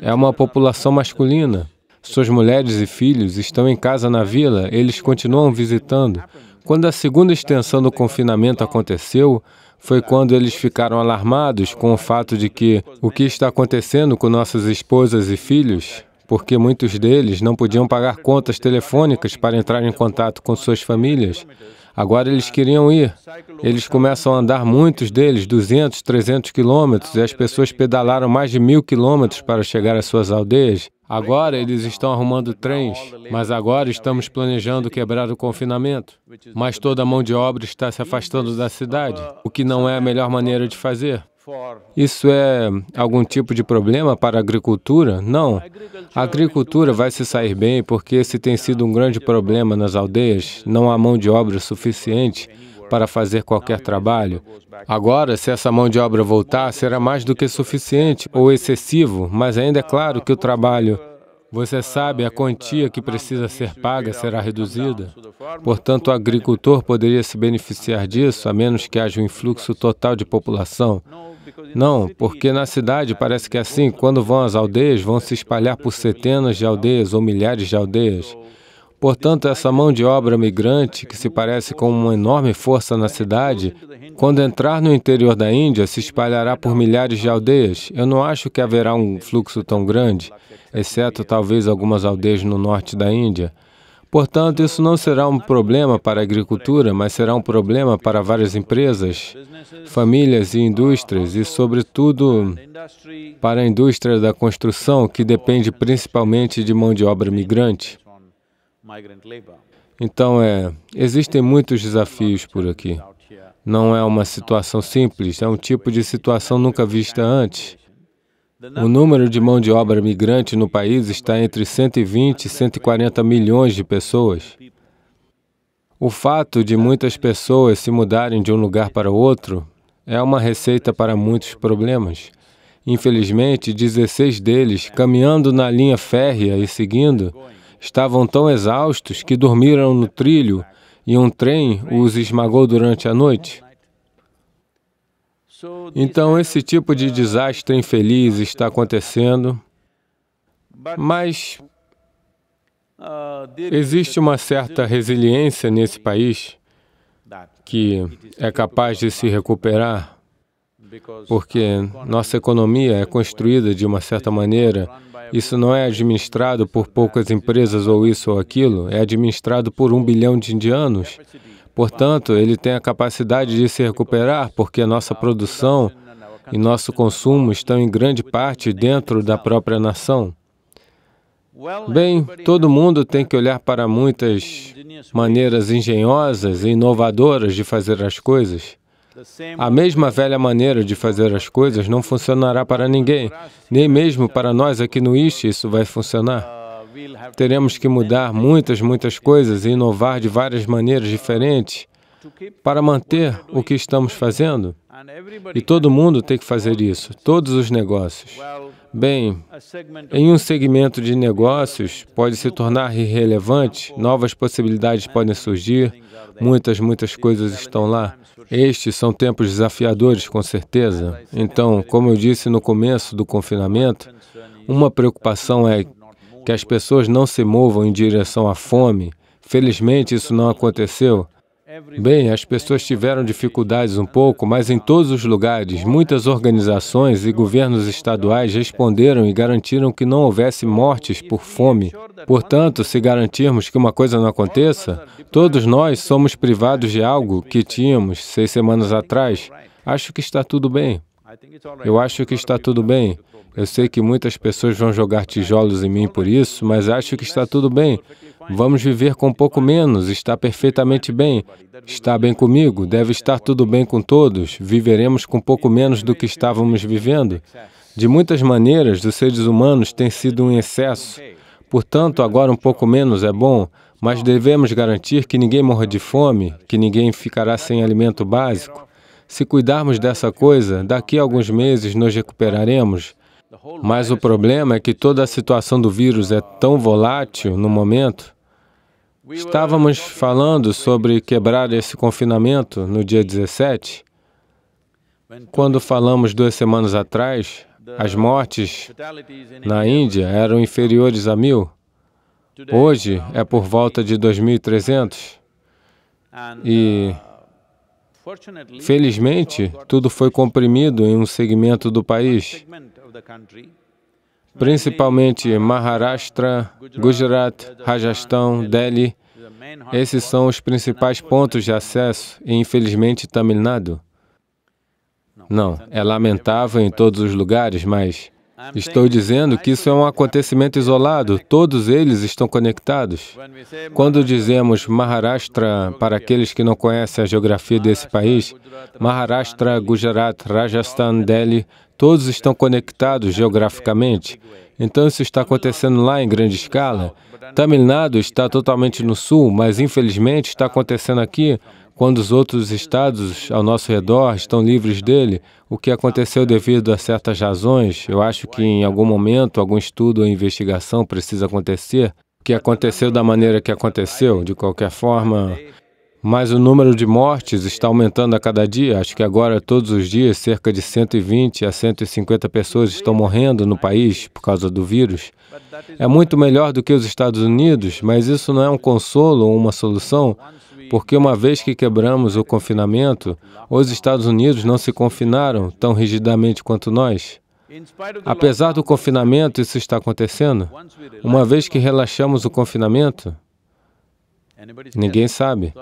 É uma população masculina. Suas mulheres e filhos estão em casa na vila, eles continuam visitando. Quando a segunda extensão do confinamento aconteceu, foi quando eles ficaram alarmados com o fato de que o que está acontecendo com nossas esposas e filhos porque muitos deles não podiam pagar contas telefônicas para entrar em contato com suas famílias. Agora eles queriam ir. Eles começam a andar, muitos deles, 200, 300 quilômetros, e as pessoas pedalaram mais de mil quilômetros para chegar às suas aldeias. Agora eles estão arrumando trens, mas agora estamos planejando quebrar o confinamento. Mas toda a mão de obra está se afastando da cidade, o que não é a melhor maneira de fazer. Isso é algum tipo de problema para a agricultura? Não. A agricultura vai se sair bem porque esse tem sido um grande problema nas aldeias. Não há mão de obra suficiente para fazer qualquer trabalho. Agora, se essa mão de obra voltar, será mais do que suficiente ou excessivo, mas ainda é claro que o trabalho você sabe, a quantia que precisa ser paga será reduzida. Portanto, o agricultor poderia se beneficiar disso, a menos que haja um influxo total de população. Não, porque na cidade parece que é assim, quando vão às aldeias, vão se espalhar por centenas de aldeias ou milhares de aldeias. Portanto, essa mão de obra migrante, que se parece com uma enorme força na cidade, quando entrar no interior da Índia, se espalhará por milhares de aldeias. Eu não acho que haverá um fluxo tão grande, exceto talvez algumas aldeias no norte da Índia. Portanto, isso não será um problema para a agricultura, mas será um problema para várias empresas, famílias e indústrias, e, sobretudo, para a indústria da construção, que depende principalmente de mão de obra migrante. Então, é, existem muitos desafios por aqui. Não é uma situação simples, é um tipo de situação nunca vista antes. O número de mão de obra migrante no país está entre 120 e 140 milhões de pessoas. O fato de muitas pessoas se mudarem de um lugar para outro é uma receita para muitos problemas. Infelizmente, 16 deles, caminhando na linha férrea e seguindo, estavam tão exaustos que dormiram no trilho e um trem os esmagou durante a noite. Então, esse tipo de desastre infeliz está acontecendo, mas existe uma certa resiliência nesse país que é capaz de se recuperar, porque nossa economia é construída de uma certa maneira. Isso não é administrado por poucas empresas ou isso ou aquilo, é administrado por um bilhão de indianos Portanto, ele tem a capacidade de se recuperar porque a nossa produção e nosso consumo estão em grande parte dentro da própria nação. Bem, todo mundo tem que olhar para muitas maneiras engenhosas e inovadoras de fazer as coisas. A mesma velha maneira de fazer as coisas não funcionará para ninguém, nem mesmo para nós aqui no IST isso vai funcionar teremos que mudar muitas, muitas coisas e inovar de várias maneiras diferentes para manter o que estamos fazendo. E todo mundo tem que fazer isso, todos os negócios. Bem, em um segmento de negócios pode se tornar irrelevante, novas possibilidades podem surgir, muitas, muitas coisas estão lá. Estes são tempos desafiadores, com certeza. Então, como eu disse no começo do confinamento, uma preocupação é que as pessoas não se movam em direção à fome. Felizmente, isso não aconteceu. Bem, as pessoas tiveram dificuldades um pouco, mas em todos os lugares, muitas organizações e governos estaduais responderam e garantiram que não houvesse mortes por fome. Portanto, se garantirmos que uma coisa não aconteça, todos nós somos privados de algo que tínhamos seis semanas atrás. Acho que está tudo bem. Eu acho que está tudo bem. Eu sei que muitas pessoas vão jogar tijolos em mim por isso, mas acho que está tudo bem. Vamos viver com um pouco menos, está perfeitamente bem. Está bem comigo, deve estar tudo bem com todos. Viveremos com pouco menos do que estávamos vivendo. De muitas maneiras, os seres humanos têm sido um excesso. Portanto, agora um pouco menos é bom, mas devemos garantir que ninguém morra de fome, que ninguém ficará sem alimento básico. Se cuidarmos dessa coisa, daqui a alguns meses nos recuperaremos. Mas o problema é que toda a situação do vírus é tão volátil no momento. Estávamos falando sobre quebrar esse confinamento no dia 17. Quando falamos duas semanas atrás, as mortes na Índia eram inferiores a mil. Hoje é por volta de 2.300. E, felizmente, tudo foi comprimido em um segmento do país principalmente Maharashtra, Gujarat, Rajasthan, Delhi. É esses são os principais pontos de acesso e, infelizmente, Tamil Nadu. Não, é lamentável em todos os lugares, mas estou dizendo que isso é um acontecimento isolado. Todos eles estão conectados. Quando dizemos Maharashtra, para aqueles que não conhecem a geografia desse país, Maharashtra, Gujarat, Rajasthan, Delhi Todos estão conectados geograficamente. Então, isso está acontecendo lá em grande escala. Tamil Nadu está totalmente no sul, mas infelizmente está acontecendo aqui quando os outros estados ao nosso redor estão livres dele, o que aconteceu devido a certas razões. Eu acho que em algum momento, algum estudo ou investigação precisa acontecer. O que aconteceu da maneira que aconteceu, de qualquer forma, mas o número de mortes está aumentando a cada dia. Acho que agora, todos os dias, cerca de 120 a 150 pessoas estão morrendo no país por causa do vírus. É muito melhor do que os Estados Unidos, mas isso não é um consolo ou uma solução, porque uma vez que quebramos o confinamento, os Estados Unidos não se confinaram tão rigidamente quanto nós. Apesar do confinamento, isso está acontecendo. Uma vez que relaxamos o confinamento, Ninguém sabe.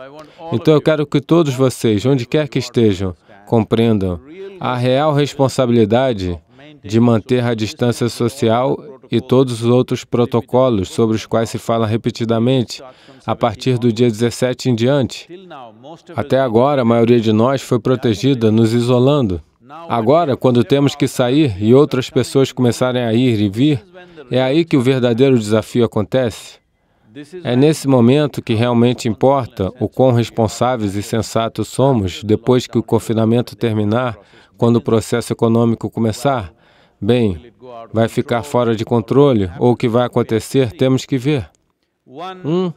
Então eu quero que todos vocês, onde quer que estejam, compreendam a real responsabilidade de manter a distância social e todos os outros protocolos sobre os quais se fala repetidamente a partir do dia 17 em diante. Até agora, a maioria de nós foi protegida nos isolando. Agora, quando temos que sair e outras pessoas começarem a ir e vir, é aí que o verdadeiro desafio acontece. É nesse momento que realmente importa o quão responsáveis e sensatos somos depois que o confinamento terminar, quando o processo econômico começar. Bem, vai ficar fora de controle ou o que vai acontecer, temos que ver. Um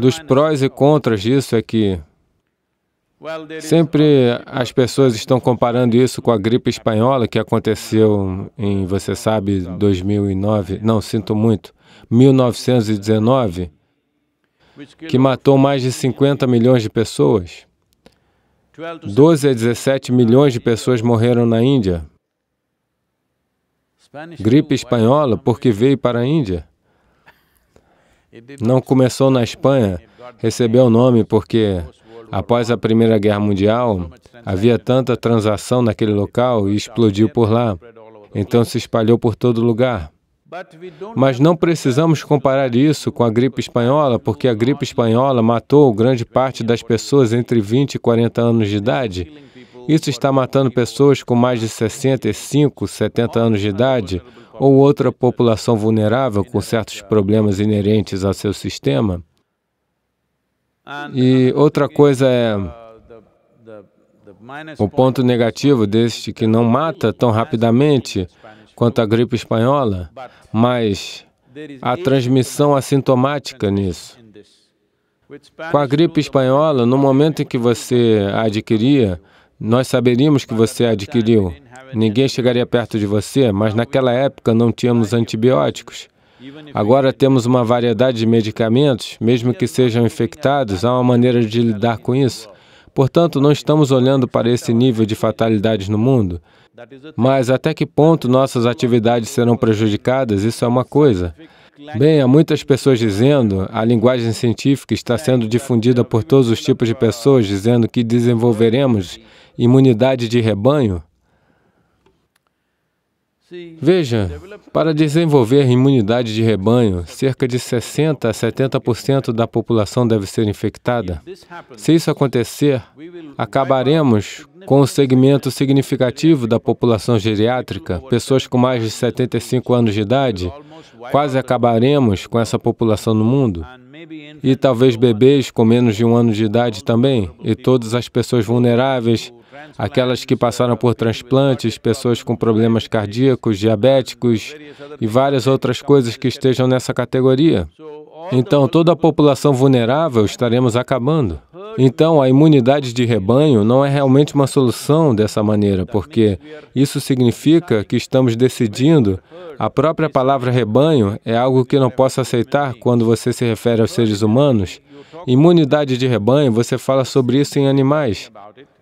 dos prós e contras disso é que sempre as pessoas estão comparando isso com a gripe espanhola que aconteceu em, você sabe, 2009. Não, sinto muito. 1919, que matou mais de 50 milhões de pessoas. 12 a 17 milhões de pessoas morreram na Índia. Gripe espanhola, porque veio para a Índia. Não começou na Espanha, recebeu o nome porque, após a Primeira Guerra Mundial, havia tanta transação naquele local e explodiu por lá. Então se espalhou por todo lugar. Mas não precisamos comparar isso com a gripe espanhola, porque a gripe espanhola matou grande parte das pessoas entre 20 e 40 anos de idade. Isso está matando pessoas com mais de 65, 70 anos de idade ou outra população vulnerável com certos problemas inerentes ao seu sistema. E outra coisa é o ponto negativo deste que não mata tão rapidamente quanto à gripe espanhola, mas há transmissão assintomática nisso. Com a gripe espanhola, no momento em que você a adquiria, nós saberíamos que você a adquiriu. Ninguém chegaria perto de você, mas naquela época não tínhamos antibióticos. Agora temos uma variedade de medicamentos, mesmo que sejam infectados, há uma maneira de lidar com isso. Portanto, não estamos olhando para esse nível de fatalidades no mundo. Mas até que ponto nossas atividades serão prejudicadas, isso é uma coisa. Bem, há muitas pessoas dizendo, a linguagem científica está sendo difundida por todos os tipos de pessoas, dizendo que desenvolveremos imunidade de rebanho. Veja, para desenvolver imunidade de rebanho, cerca de 60% a 70% da população deve ser infectada. Se isso acontecer, acabaremos com um segmento significativo da população geriátrica, pessoas com mais de 75 anos de idade, quase acabaremos com essa população no mundo. E talvez bebês com menos de um ano de idade também, e todas as pessoas vulneráveis aquelas que passaram por transplantes, pessoas com problemas cardíacos, diabéticos e várias outras coisas que estejam nessa categoria. Então, toda a população vulnerável estaremos acabando. Então, a imunidade de rebanho não é realmente uma solução dessa maneira, porque isso significa que estamos decidindo. A própria palavra rebanho é algo que não posso aceitar quando você se refere aos seres humanos. Imunidade de rebanho, você fala sobre isso em animais.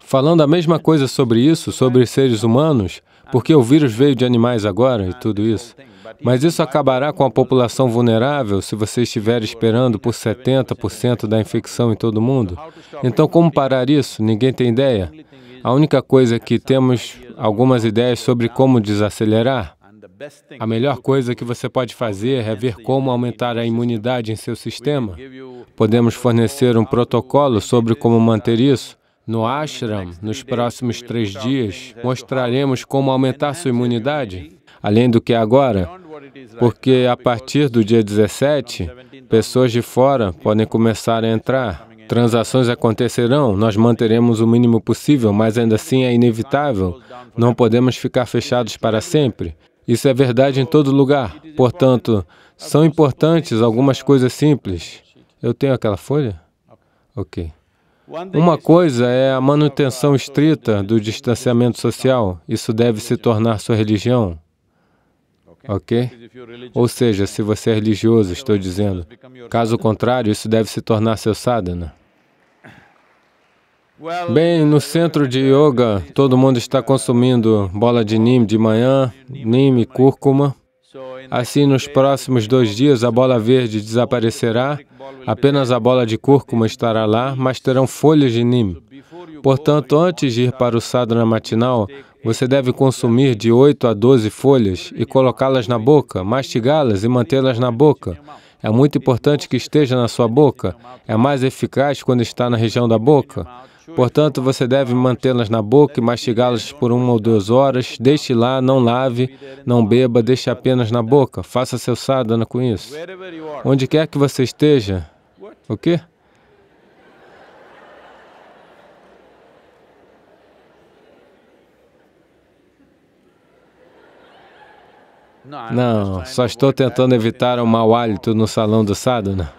Falando a mesma coisa sobre isso, sobre seres humanos, porque o vírus veio de animais agora e tudo isso. Mas isso acabará com a população vulnerável se você estiver esperando por 70% da infecção em todo mundo. Então, como parar isso? Ninguém tem ideia. A única coisa é que temos algumas ideias sobre como desacelerar. A melhor coisa que você pode fazer é ver como aumentar a imunidade em seu sistema. Podemos fornecer um protocolo sobre como manter isso no ashram, nos próximos três dias, mostraremos como aumentar sua imunidade, além do que agora, porque a partir do dia 17, pessoas de fora podem começar a entrar. Transações acontecerão, nós manteremos o mínimo possível, mas ainda assim é inevitável. Não podemos ficar fechados para sempre. Isso é verdade em todo lugar. Portanto, são importantes algumas coisas simples. Eu tenho aquela folha? Ok. Uma coisa é a manutenção estrita do distanciamento social, isso deve se tornar sua religião, ok? Ou seja, se você é religioso, estou dizendo. Caso contrário, isso deve se tornar seu sadhana. Bem, no centro de yoga, todo mundo está consumindo bola de nim de manhã, nim e cúrcuma. Assim, nos próximos dois dias, a bola verde desaparecerá Apenas a bola de cúrcuma estará lá, mas terão folhas de nim. Portanto, antes de ir para o sadhana matinal, você deve consumir de 8 a 12 folhas e colocá-las na boca, mastigá-las e mantê-las na boca. É muito importante que esteja na sua boca. É mais eficaz quando está na região da boca. Portanto, você deve mantê-las na boca e mastigá-las por uma ou duas horas. Deixe lá, não lave, não beba, deixe apenas na boca. Faça seu sadhana com isso. Onde quer que você esteja, o quê? Não, só estou tentando evitar o um mau hálito no salão do sadhana.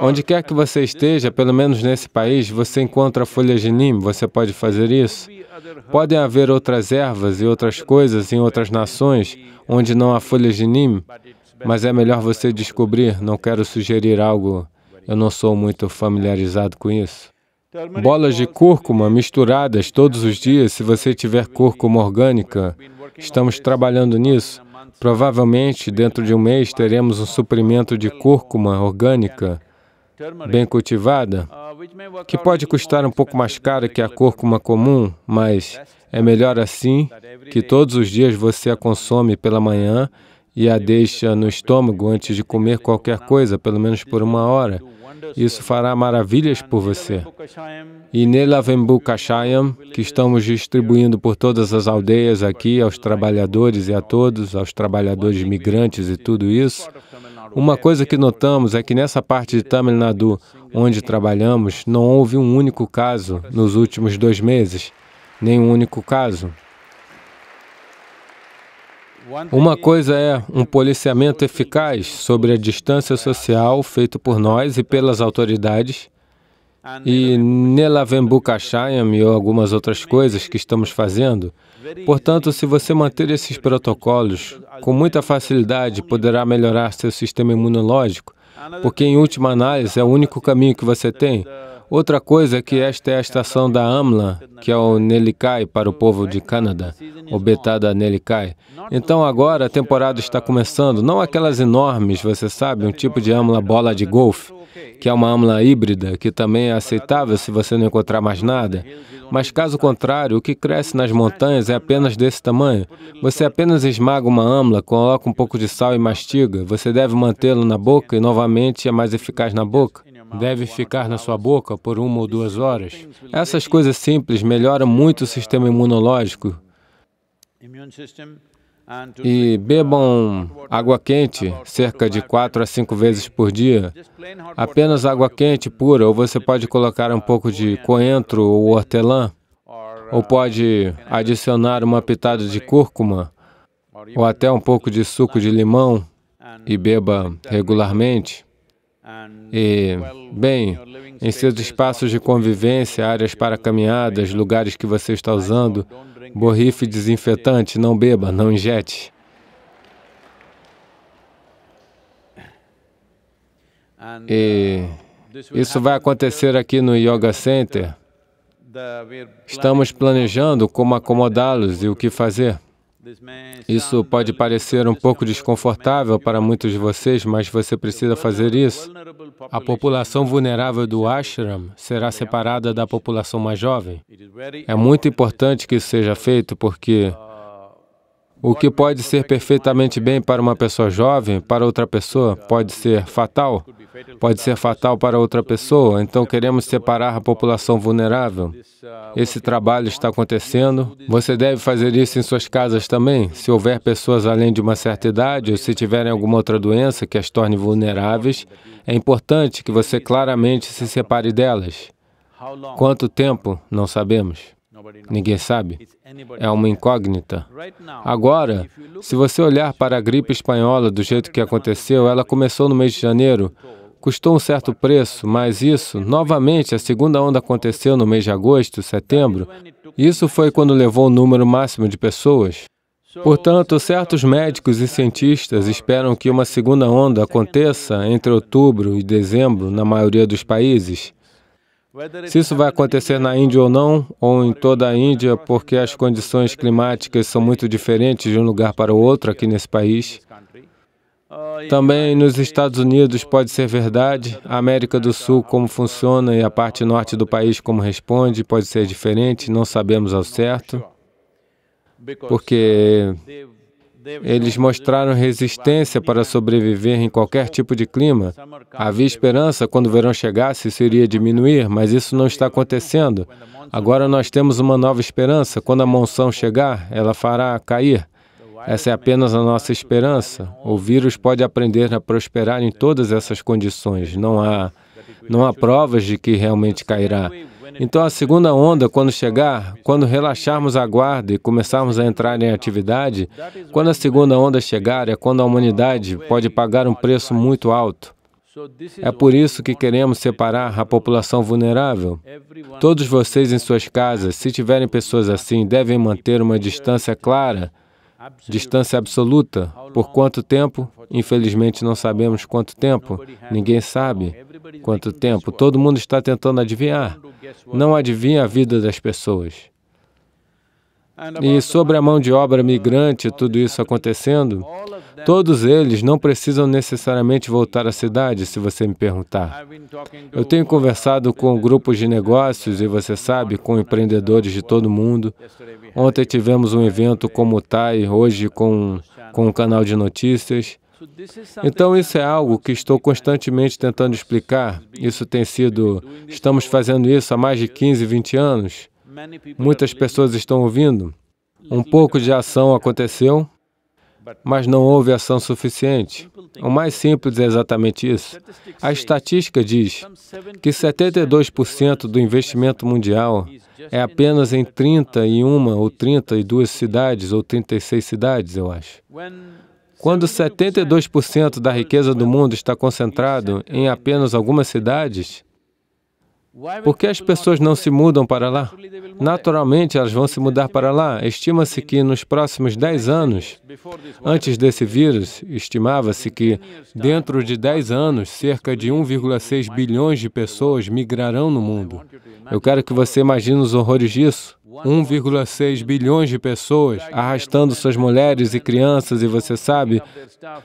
Onde quer que você esteja, pelo menos nesse país, você encontra folhas de nim, você pode fazer isso. Podem haver outras ervas e outras coisas em outras nações onde não há folhas de nim, mas é melhor você descobrir, não quero sugerir algo, eu não sou muito familiarizado com isso. Bolas de cúrcuma misturadas todos os dias, se você tiver cúrcuma orgânica, estamos trabalhando nisso. Provavelmente, dentro de um mês, teremos um suprimento de cúrcuma orgânica bem cultivada, que pode custar um pouco mais cara que a cúrcuma comum, mas é melhor assim que todos os dias você a consome pela manhã e a deixa no estômago antes de comer qualquer coisa, pelo menos por uma hora. Isso fará maravilhas por você. E Nelavembu Kashayam, que estamos distribuindo por todas as aldeias aqui, aos trabalhadores e a todos, aos trabalhadores migrantes e tudo isso, uma coisa que notamos é que nessa parte de Tamil Nadu, onde trabalhamos, não houve um único caso nos últimos dois meses. Nenhum único caso. Uma coisa é um policiamento eficaz sobre a distância social feito por nós e pelas autoridades, e Nelavembu Kashayam e algumas outras coisas que estamos fazendo. Portanto, se você manter esses protocolos, com muita facilidade poderá melhorar seu sistema imunológico, porque em última análise é o único caminho que você tem. Outra coisa é que esta é a estação da Amla, que é o Nelikai para o povo de Canadá, o Betada Nelikai. Então agora a temporada está começando, não aquelas enormes, você sabe, um tipo de Amla bola de golfe, que é uma Amla híbrida, que também é aceitável se você não encontrar mais nada. Mas caso contrário, o que cresce nas montanhas é apenas desse tamanho. Você apenas esmaga uma amla, coloca um pouco de sal e mastiga. Você deve mantê-lo na boca e novamente é mais eficaz na boca deve ficar na sua boca por uma ou duas horas. Essas coisas simples melhoram muito o sistema imunológico. E bebam água quente cerca de quatro a cinco vezes por dia. Apenas água quente pura, ou você pode colocar um pouco de coentro ou hortelã, uh, ou pode adicionar uma pitada de cúrcuma, ou até um pouco de suco de limão e beba regularmente. E, bem, em seus espaços de convivência, áreas para caminhadas, lugares que você está usando, borrife desinfetante, não beba, não injete. E isso vai acontecer aqui no Yoga Center. Estamos planejando como acomodá-los e o que fazer. Isso pode parecer um pouco desconfortável para muitos de vocês, mas você precisa fazer isso. A população vulnerável do ashram será separada da população mais jovem. É muito importante que isso seja feito, porque o que pode ser perfeitamente bem para uma pessoa jovem, para outra pessoa, pode ser fatal. Pode ser fatal para outra pessoa, então queremos separar a população vulnerável. Esse trabalho está acontecendo. Você deve fazer isso em suas casas também. Se houver pessoas além de uma certa idade ou se tiverem alguma outra doença que as torne vulneráveis, é importante que você claramente se separe delas. Quanto tempo? Não sabemos. Ninguém sabe. É uma incógnita. Agora, se você olhar para a gripe espanhola do jeito que aconteceu, ela começou no mês de janeiro, custou um certo preço, mas isso, novamente, a segunda onda aconteceu no mês de agosto, setembro. Isso foi quando levou o número máximo de pessoas. Portanto, certos médicos e cientistas esperam que uma segunda onda aconteça entre outubro e dezembro na maioria dos países. Se isso vai acontecer na Índia ou não, ou em toda a Índia, porque as condições climáticas são muito diferentes de um lugar para o outro aqui nesse país. Também nos Estados Unidos pode ser verdade, a América do Sul como funciona e a parte norte do país como responde pode ser diferente, não sabemos ao certo, porque eles mostraram resistência para sobreviver em qualquer tipo de clima. Havia esperança quando o verão chegasse isso iria diminuir, mas isso não está acontecendo. Agora nós temos uma nova esperança. Quando a monção chegar, ela fará cair. Essa é apenas a nossa esperança. O vírus pode aprender a prosperar em todas essas condições. Não há, não há provas de que realmente cairá. Então, a segunda onda, quando chegar, quando relaxarmos a guarda e começarmos a entrar em atividade, quando a segunda onda chegar, é quando a humanidade pode pagar um preço muito alto. É por isso que queremos separar a população vulnerável. Todos vocês em suas casas, se tiverem pessoas assim, devem manter uma distância clara distância absoluta. Por quanto tempo? Infelizmente não sabemos quanto tempo. Ninguém sabe quanto tempo. Todo mundo está tentando adivinhar. Não adivinha a vida das pessoas. E sobre a mão de obra migrante, tudo isso acontecendo, todos eles não precisam necessariamente voltar à cidade, se você me perguntar. Eu tenho conversado com grupos de negócios e você sabe, com empreendedores de todo mundo. Ontem tivemos um evento com o TAI, hoje com, com um canal de notícias. Então, isso é algo que estou constantemente tentando explicar. Isso tem sido. Estamos fazendo isso há mais de 15, 20 anos. Muitas pessoas estão ouvindo. Um pouco de ação aconteceu, mas não houve ação suficiente. O mais simples é exatamente isso. A estatística diz que 72% do investimento mundial é apenas em 31 ou 32 cidades, ou 36 cidades, eu acho. Quando 72% da riqueza do mundo está concentrado em apenas algumas cidades, por que as pessoas não se mudam para lá? Naturalmente, elas vão se mudar para lá. Estima-se que nos próximos 10 anos, antes desse vírus, estimava-se que dentro de 10 anos, cerca de 1,6 bilhões de pessoas migrarão no mundo. Eu quero que você imagine os horrores disso. 1,6 bilhões de pessoas arrastando suas mulheres e crianças, e você sabe,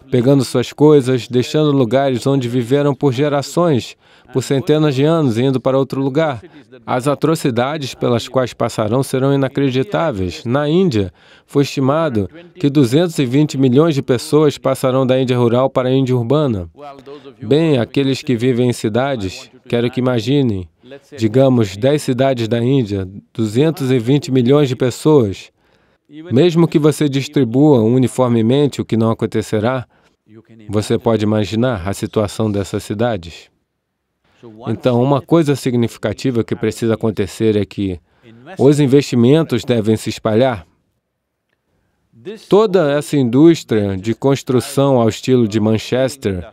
pegando suas coisas, deixando lugares onde viveram por gerações, por centenas de anos, indo para outro lugar. As atrocidades pelas quais passarão serão inacreditáveis. Na Índia, foi estimado que 220 milhões de pessoas passarão da Índia rural para a Índia urbana. Bem, aqueles que vivem em cidades, quero que imaginem digamos, 10 cidades da Índia, 220 milhões de pessoas, mesmo que você distribua uniformemente, o que não acontecerá, você pode imaginar a situação dessas cidades. Então, uma coisa significativa que precisa acontecer é que os investimentos devem se espalhar. Toda essa indústria de construção ao estilo de Manchester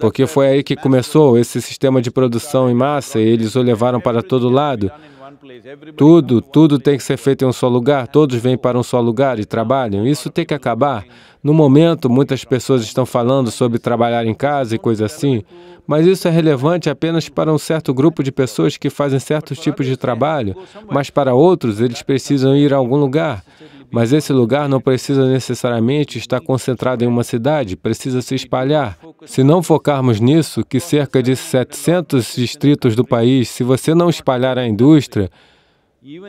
porque foi aí que começou esse sistema de produção em massa e eles o levaram para todo lado. Tudo, tudo tem que ser feito em um só lugar, todos vêm para um só lugar e trabalham. Isso tem que acabar. No momento, muitas pessoas estão falando sobre trabalhar em casa e coisa assim, mas isso é relevante apenas para um certo grupo de pessoas que fazem certos tipos de trabalho, mas para outros, eles precisam ir a algum lugar. Mas esse lugar não precisa necessariamente estar concentrado em uma cidade, precisa se espalhar. Se não focarmos nisso, que cerca de 700 distritos do país, se você não espalhar a indústria,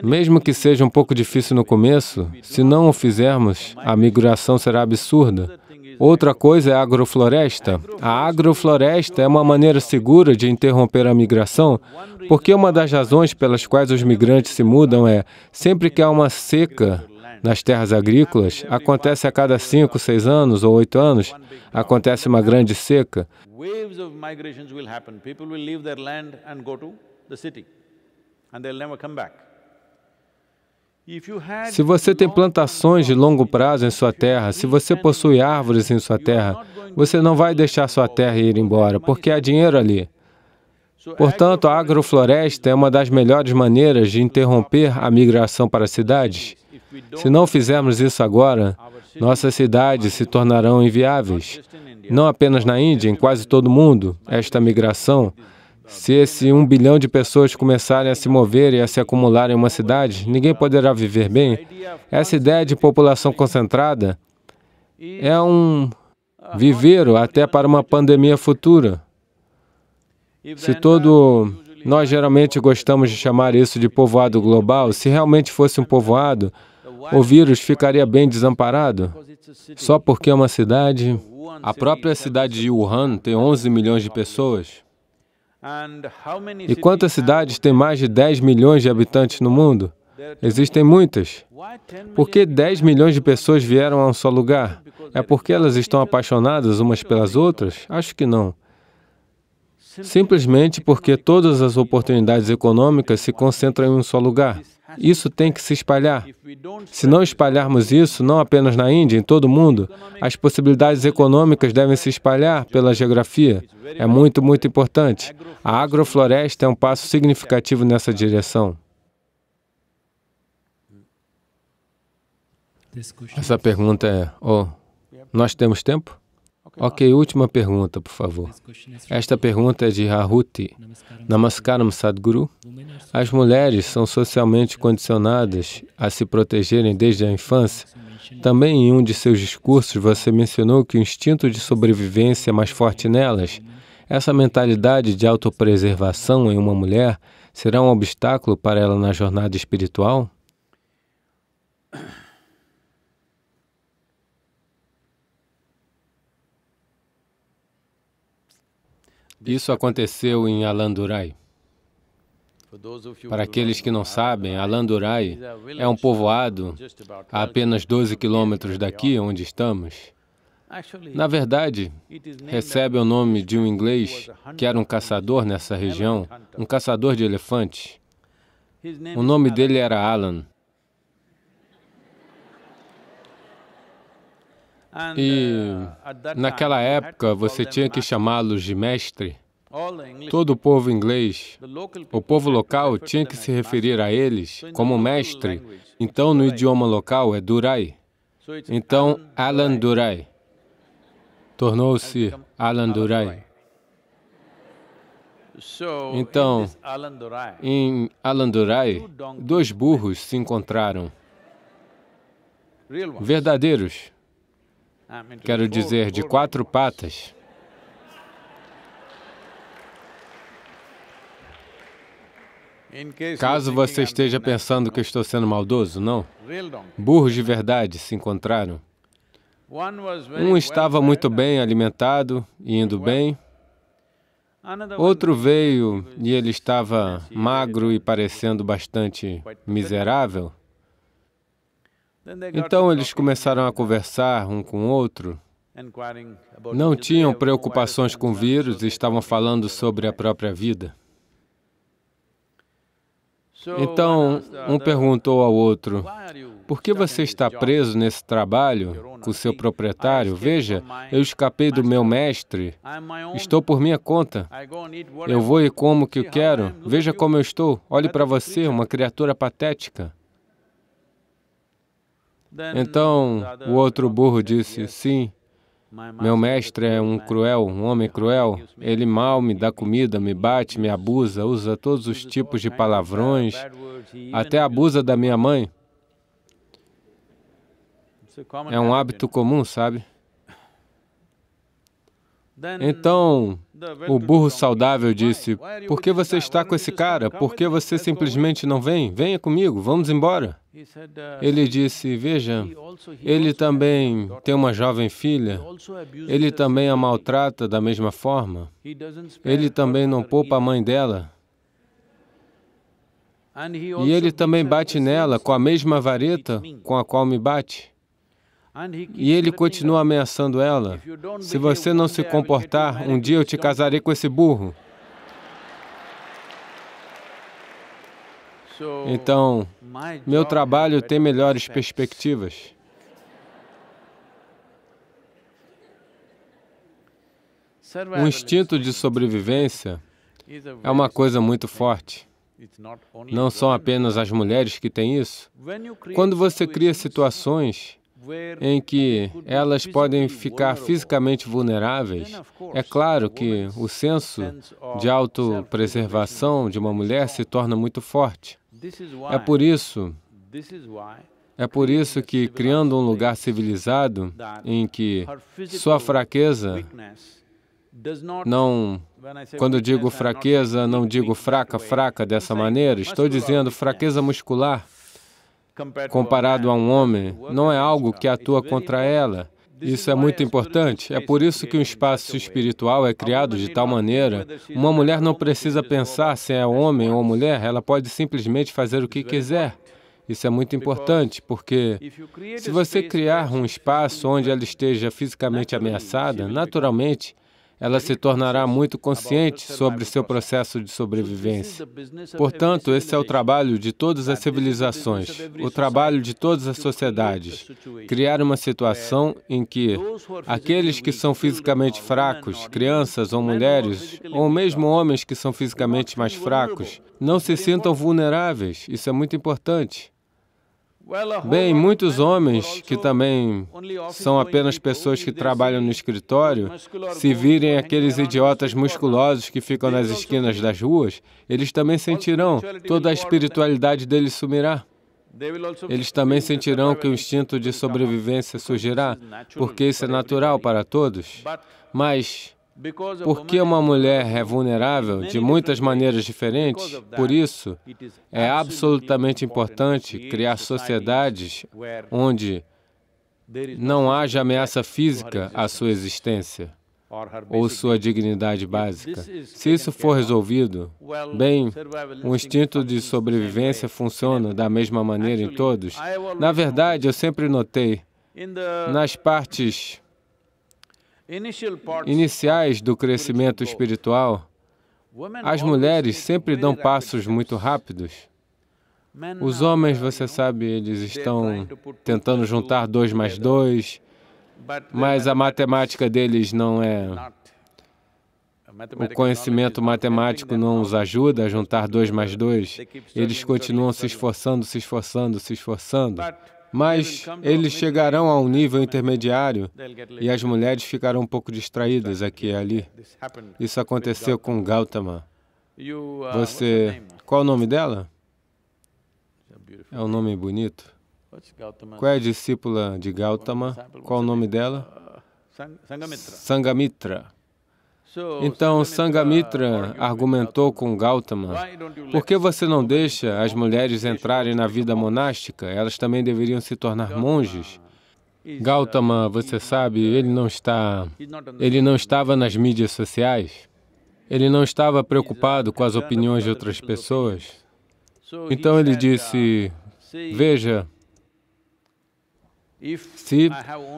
mesmo que seja um pouco difícil no começo, se não o fizermos, a migração será absurda. Outra coisa é a agrofloresta. A agrofloresta é uma maneira segura de interromper a migração, porque uma das razões pelas quais os migrantes se mudam é sempre que há uma seca, nas terras agrícolas, acontece a cada cinco, seis anos ou oito anos, acontece uma grande seca. Se você tem plantações de longo prazo em sua terra, se você possui árvores em sua terra, você não vai deixar sua terra ir embora, porque há dinheiro ali. Portanto, a agrofloresta é uma das melhores maneiras de interromper a migração para as cidades. Se não fizermos isso agora, nossas cidades se tornarão inviáveis. Não apenas na Índia, em quase todo o mundo, esta migração. Se esse um bilhão de pessoas começarem a se mover e a se acumular em uma cidade, ninguém poderá viver bem. Essa ideia de população concentrada é um viveiro até para uma pandemia futura. Se todo nós geralmente gostamos de chamar isso de povoado global. Se realmente fosse um povoado, o vírus ficaria bem desamparado só porque é uma cidade. A própria cidade de Wuhan tem 11 milhões de pessoas. E quantas cidades têm mais de 10 milhões de habitantes no mundo? Existem muitas. Por que 10 milhões de pessoas vieram a um só lugar? É porque elas estão apaixonadas umas pelas outras? Acho que não. Simplesmente porque todas as oportunidades econômicas se concentram em um só lugar. Isso tem que se espalhar. Se não espalharmos isso, não apenas na Índia, em todo o mundo, as possibilidades econômicas devem se espalhar pela geografia. É muito, muito importante. A agrofloresta é um passo significativo nessa direção. Essa pergunta é: oh, nós temos tempo? Ok, última pergunta, por favor. Esta pergunta é de Rahuti. Namaskaram, Sadhguru. As mulheres são socialmente condicionadas a se protegerem desde a infância. Também em um de seus discursos, você mencionou que o instinto de sobrevivência é mais forte nelas. Essa mentalidade de autopreservação em uma mulher será um obstáculo para ela na jornada espiritual? Isso aconteceu em Alandurai. Para aqueles que não sabem, Alandurai é um povoado a apenas 12 quilômetros daqui, onde estamos. Na verdade, recebe o nome de um inglês que era um caçador nessa região, um caçador de elefantes. O nome dele era Alan. E naquela época você tinha que chamá-los de mestre. Todo o povo inglês, o povo local tinha que se referir a eles como mestre. Então, no idioma local, é Durai. Então, Alan Durai tornou-se Alan Durai. Então, em Alan Durai, dois burros se encontraram, verdadeiros quero dizer, de quatro patas. Caso você esteja pensando que estou sendo maldoso, não. Burros de verdade se encontraram. Um estava muito bem alimentado e indo bem. Outro veio e ele estava magro e parecendo bastante miserável. Então eles começaram a conversar um com o outro. Não tinham preocupações com o vírus e estavam falando sobre a própria vida. Então, um perguntou ao outro, por que você está preso nesse trabalho com seu proprietário? Veja, eu escapei do meu mestre, estou por minha conta, eu vou e como que eu quero, veja como eu estou, olhe para você, uma criatura patética. Então o outro burro disse: Sim, meu mestre é um cruel, um homem cruel. Ele mal me dá comida, me bate, me abusa, usa todos os tipos de palavrões, até abusa da minha mãe. É um hábito comum, sabe? Então, o burro então, saudável disse: Por que ah, você está com esse cara? Por que você simplesmente não vem? Venha comigo, vamos embora. Uh, ele disse: Veja, ele também tem uma jovem filha, ele também a maltrata da mesma forma, ele também não poupa a mãe dela. E ele também bate nela com a mesma vareta com a qual me bate. E ele continua ameaçando ela: Se você não se comportar, um dia eu te casarei com esse burro. Então, meu trabalho tem melhores perspectivas. O instinto de sobrevivência é uma coisa muito forte. Não são apenas as mulheres que têm isso. Quando você cria situações em que elas podem ficar fisicamente vulneráveis, é claro que o senso de autopreservação de uma mulher se torna muito forte. É, é por isso é por isso que, criando um lugar civilizado em que sua fraqueza não, quando digo fraqueza, não digo fraca, fraca dessa maneira, estou dizendo fraqueza muscular comparado a um homem não é algo que atua contra ela. Isso é muito importante. É por isso que um espaço espiritual é criado de tal maneira. Uma mulher não precisa pensar se é homem ou mulher, ela pode simplesmente fazer o que quiser. Isso é muito importante, porque se você criar um espaço onde ela esteja fisicamente ameaçada, naturalmente ela se tornará muito consciente sobre seu processo de sobrevivência. Portanto, esse é o trabalho de todas as civilizações, o trabalho de todas as sociedades: criar uma situação em que aqueles que são fisicamente fracos, crianças ou mulheres, ou mesmo homens que são fisicamente mais fracos, não se sintam vulneráveis. Isso é muito importante. Bem, muitos homens, que também são apenas pessoas que trabalham no escritório, se virem aqueles idiotas musculosos que ficam nas esquinas das ruas, eles também sentirão, toda a espiritualidade deles sumirá. Eles também sentirão que o instinto de sobrevivência surgirá, porque isso é natural para todos. Mas porque uma mulher é vulnerável de muitas maneiras diferentes, por isso é absolutamente importante criar sociedades onde não haja ameaça física à sua existência ou sua dignidade básica. Se isso for resolvido, bem, o instinto de sobrevivência funciona da mesma maneira em todos. Na verdade, eu sempre notei nas partes iniciais do crescimento espiritual, as mulheres sempre dão passos muito rápidos. Os homens, uh, você sabe, eles estão tentando juntar dois mais dois, mas a matemática deles não é. Uh, o conhecimento matemático não os ajuda a juntar dois mais dois. Eles continuam se esforçando, se esforçando, se esforçando mas eles chegarão a um nível intermediário e as mulheres ficarão um pouco distraídas aqui e ali. Isso aconteceu com Gautama. Você. Qual o nome dela? É um nome bonito. Qual é a discípula de Gautama? Qual o nome dela? Sangamitra. Então, então Sangamitra argumentou com Gautama: por que você não deixa as mulheres entrarem na vida monástica? Elas também deveriam se tornar monges. Gautama, você sabe, ele não está ele não estava nas mídias sociais. Ele não estava preocupado com as opiniões de outras pessoas. Então ele disse: "Veja, se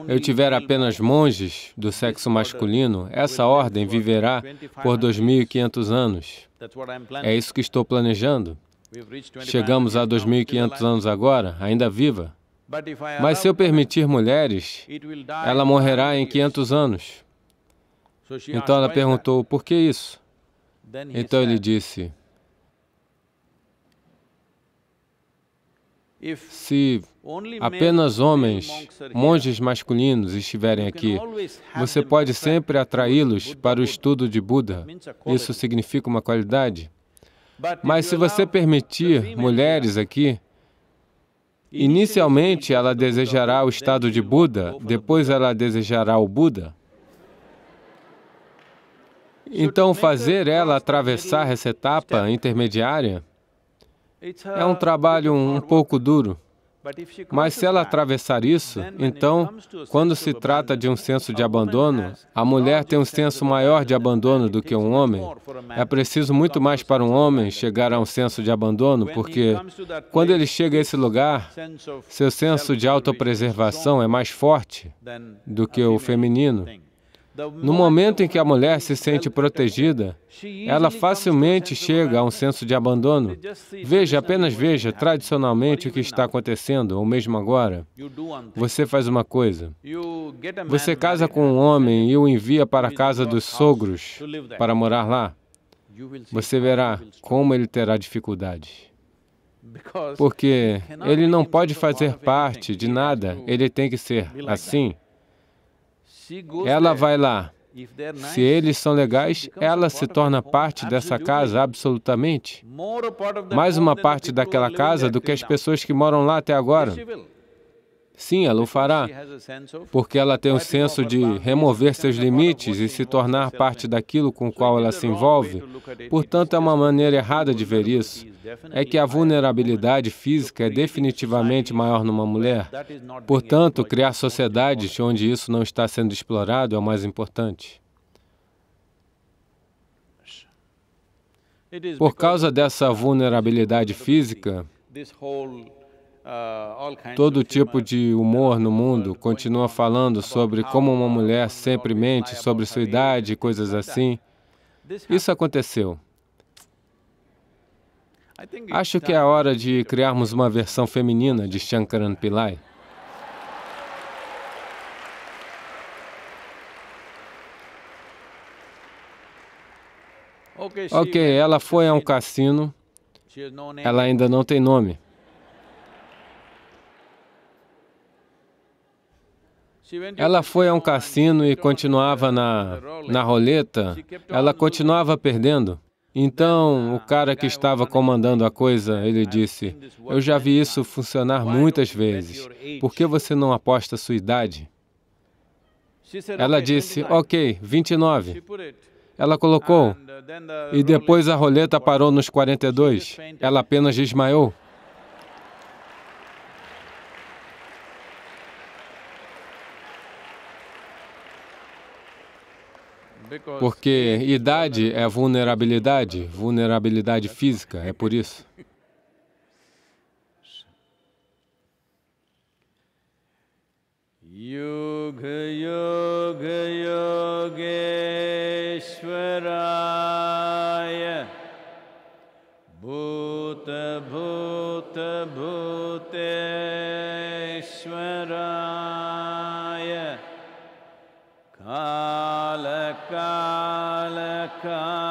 eu tiver apenas monges do sexo masculino, essa ordem viverá por 2.500 anos. É isso que estou planejando. Chegamos a 2.500 anos agora, ainda viva. Mas se eu permitir mulheres, ela morrerá em 500 anos. Então ela perguntou, por que isso? Então ele disse, Se apenas homens, monges masculinos, estiverem aqui, você pode sempre atraí-los para o estudo de Buda. Isso significa uma qualidade. Mas se você permitir mulheres aqui, inicialmente ela desejará o estado de Buda, depois ela desejará o Buda. Então, fazer ela atravessar essa etapa intermediária é um trabalho um pouco duro. Mas se ela atravessar isso, então, quando se trata de um senso de abandono, a mulher tem um senso maior de abandono do que um homem. É preciso muito mais para um homem chegar a um senso de abandono, porque quando ele chega a esse lugar, seu senso de autopreservação é mais forte do que o feminino. No momento em que a mulher se sente protegida, ela facilmente chega a um senso de abandono. Veja, apenas veja tradicionalmente o que está acontecendo, ou mesmo agora. Você faz uma coisa. Você casa com um homem e o envia para a casa dos sogros para morar lá. Você verá como ele terá dificuldades. Porque ele não pode fazer parte de nada, ele tem que ser assim ela vai lá. Se eles são legais, ela se torna parte dessa casa absolutamente. Mais uma parte daquela casa do que as pessoas que moram lá até agora. Sim, ela o fará, porque ela tem o senso de remover seus limites e se tornar parte daquilo com o qual ela se envolve. Portanto, é uma maneira errada de ver isso. É que a vulnerabilidade física é definitivamente maior numa mulher. Portanto, criar sociedades onde isso não está sendo explorado é o mais importante. Por causa dessa vulnerabilidade física, Todo tipo de humor no mundo continua falando sobre como uma mulher sempre mente sobre sua idade, coisas assim. Isso aconteceu. Acho que é a hora de criarmos uma versão feminina de Shankaran Pillai. Ok, ela foi a um cassino. Ela ainda não tem nome. Ela foi a um cassino e continuava na, na roleta, ela continuava perdendo. Então, o cara que estava comandando a coisa, ele disse: Eu já vi isso funcionar muitas vezes. Por que você não aposta a sua idade? Ela disse: Ok, 29. Ela colocou. E depois a roleta parou nos 42. Ela apenas desmaiou. Porque idade é vulnerabilidade, vulnerabilidade física, é por isso. Yoga Yoga Yogeshwaraya Bhuta Bhuta Bhuteshwaraya Kala काल का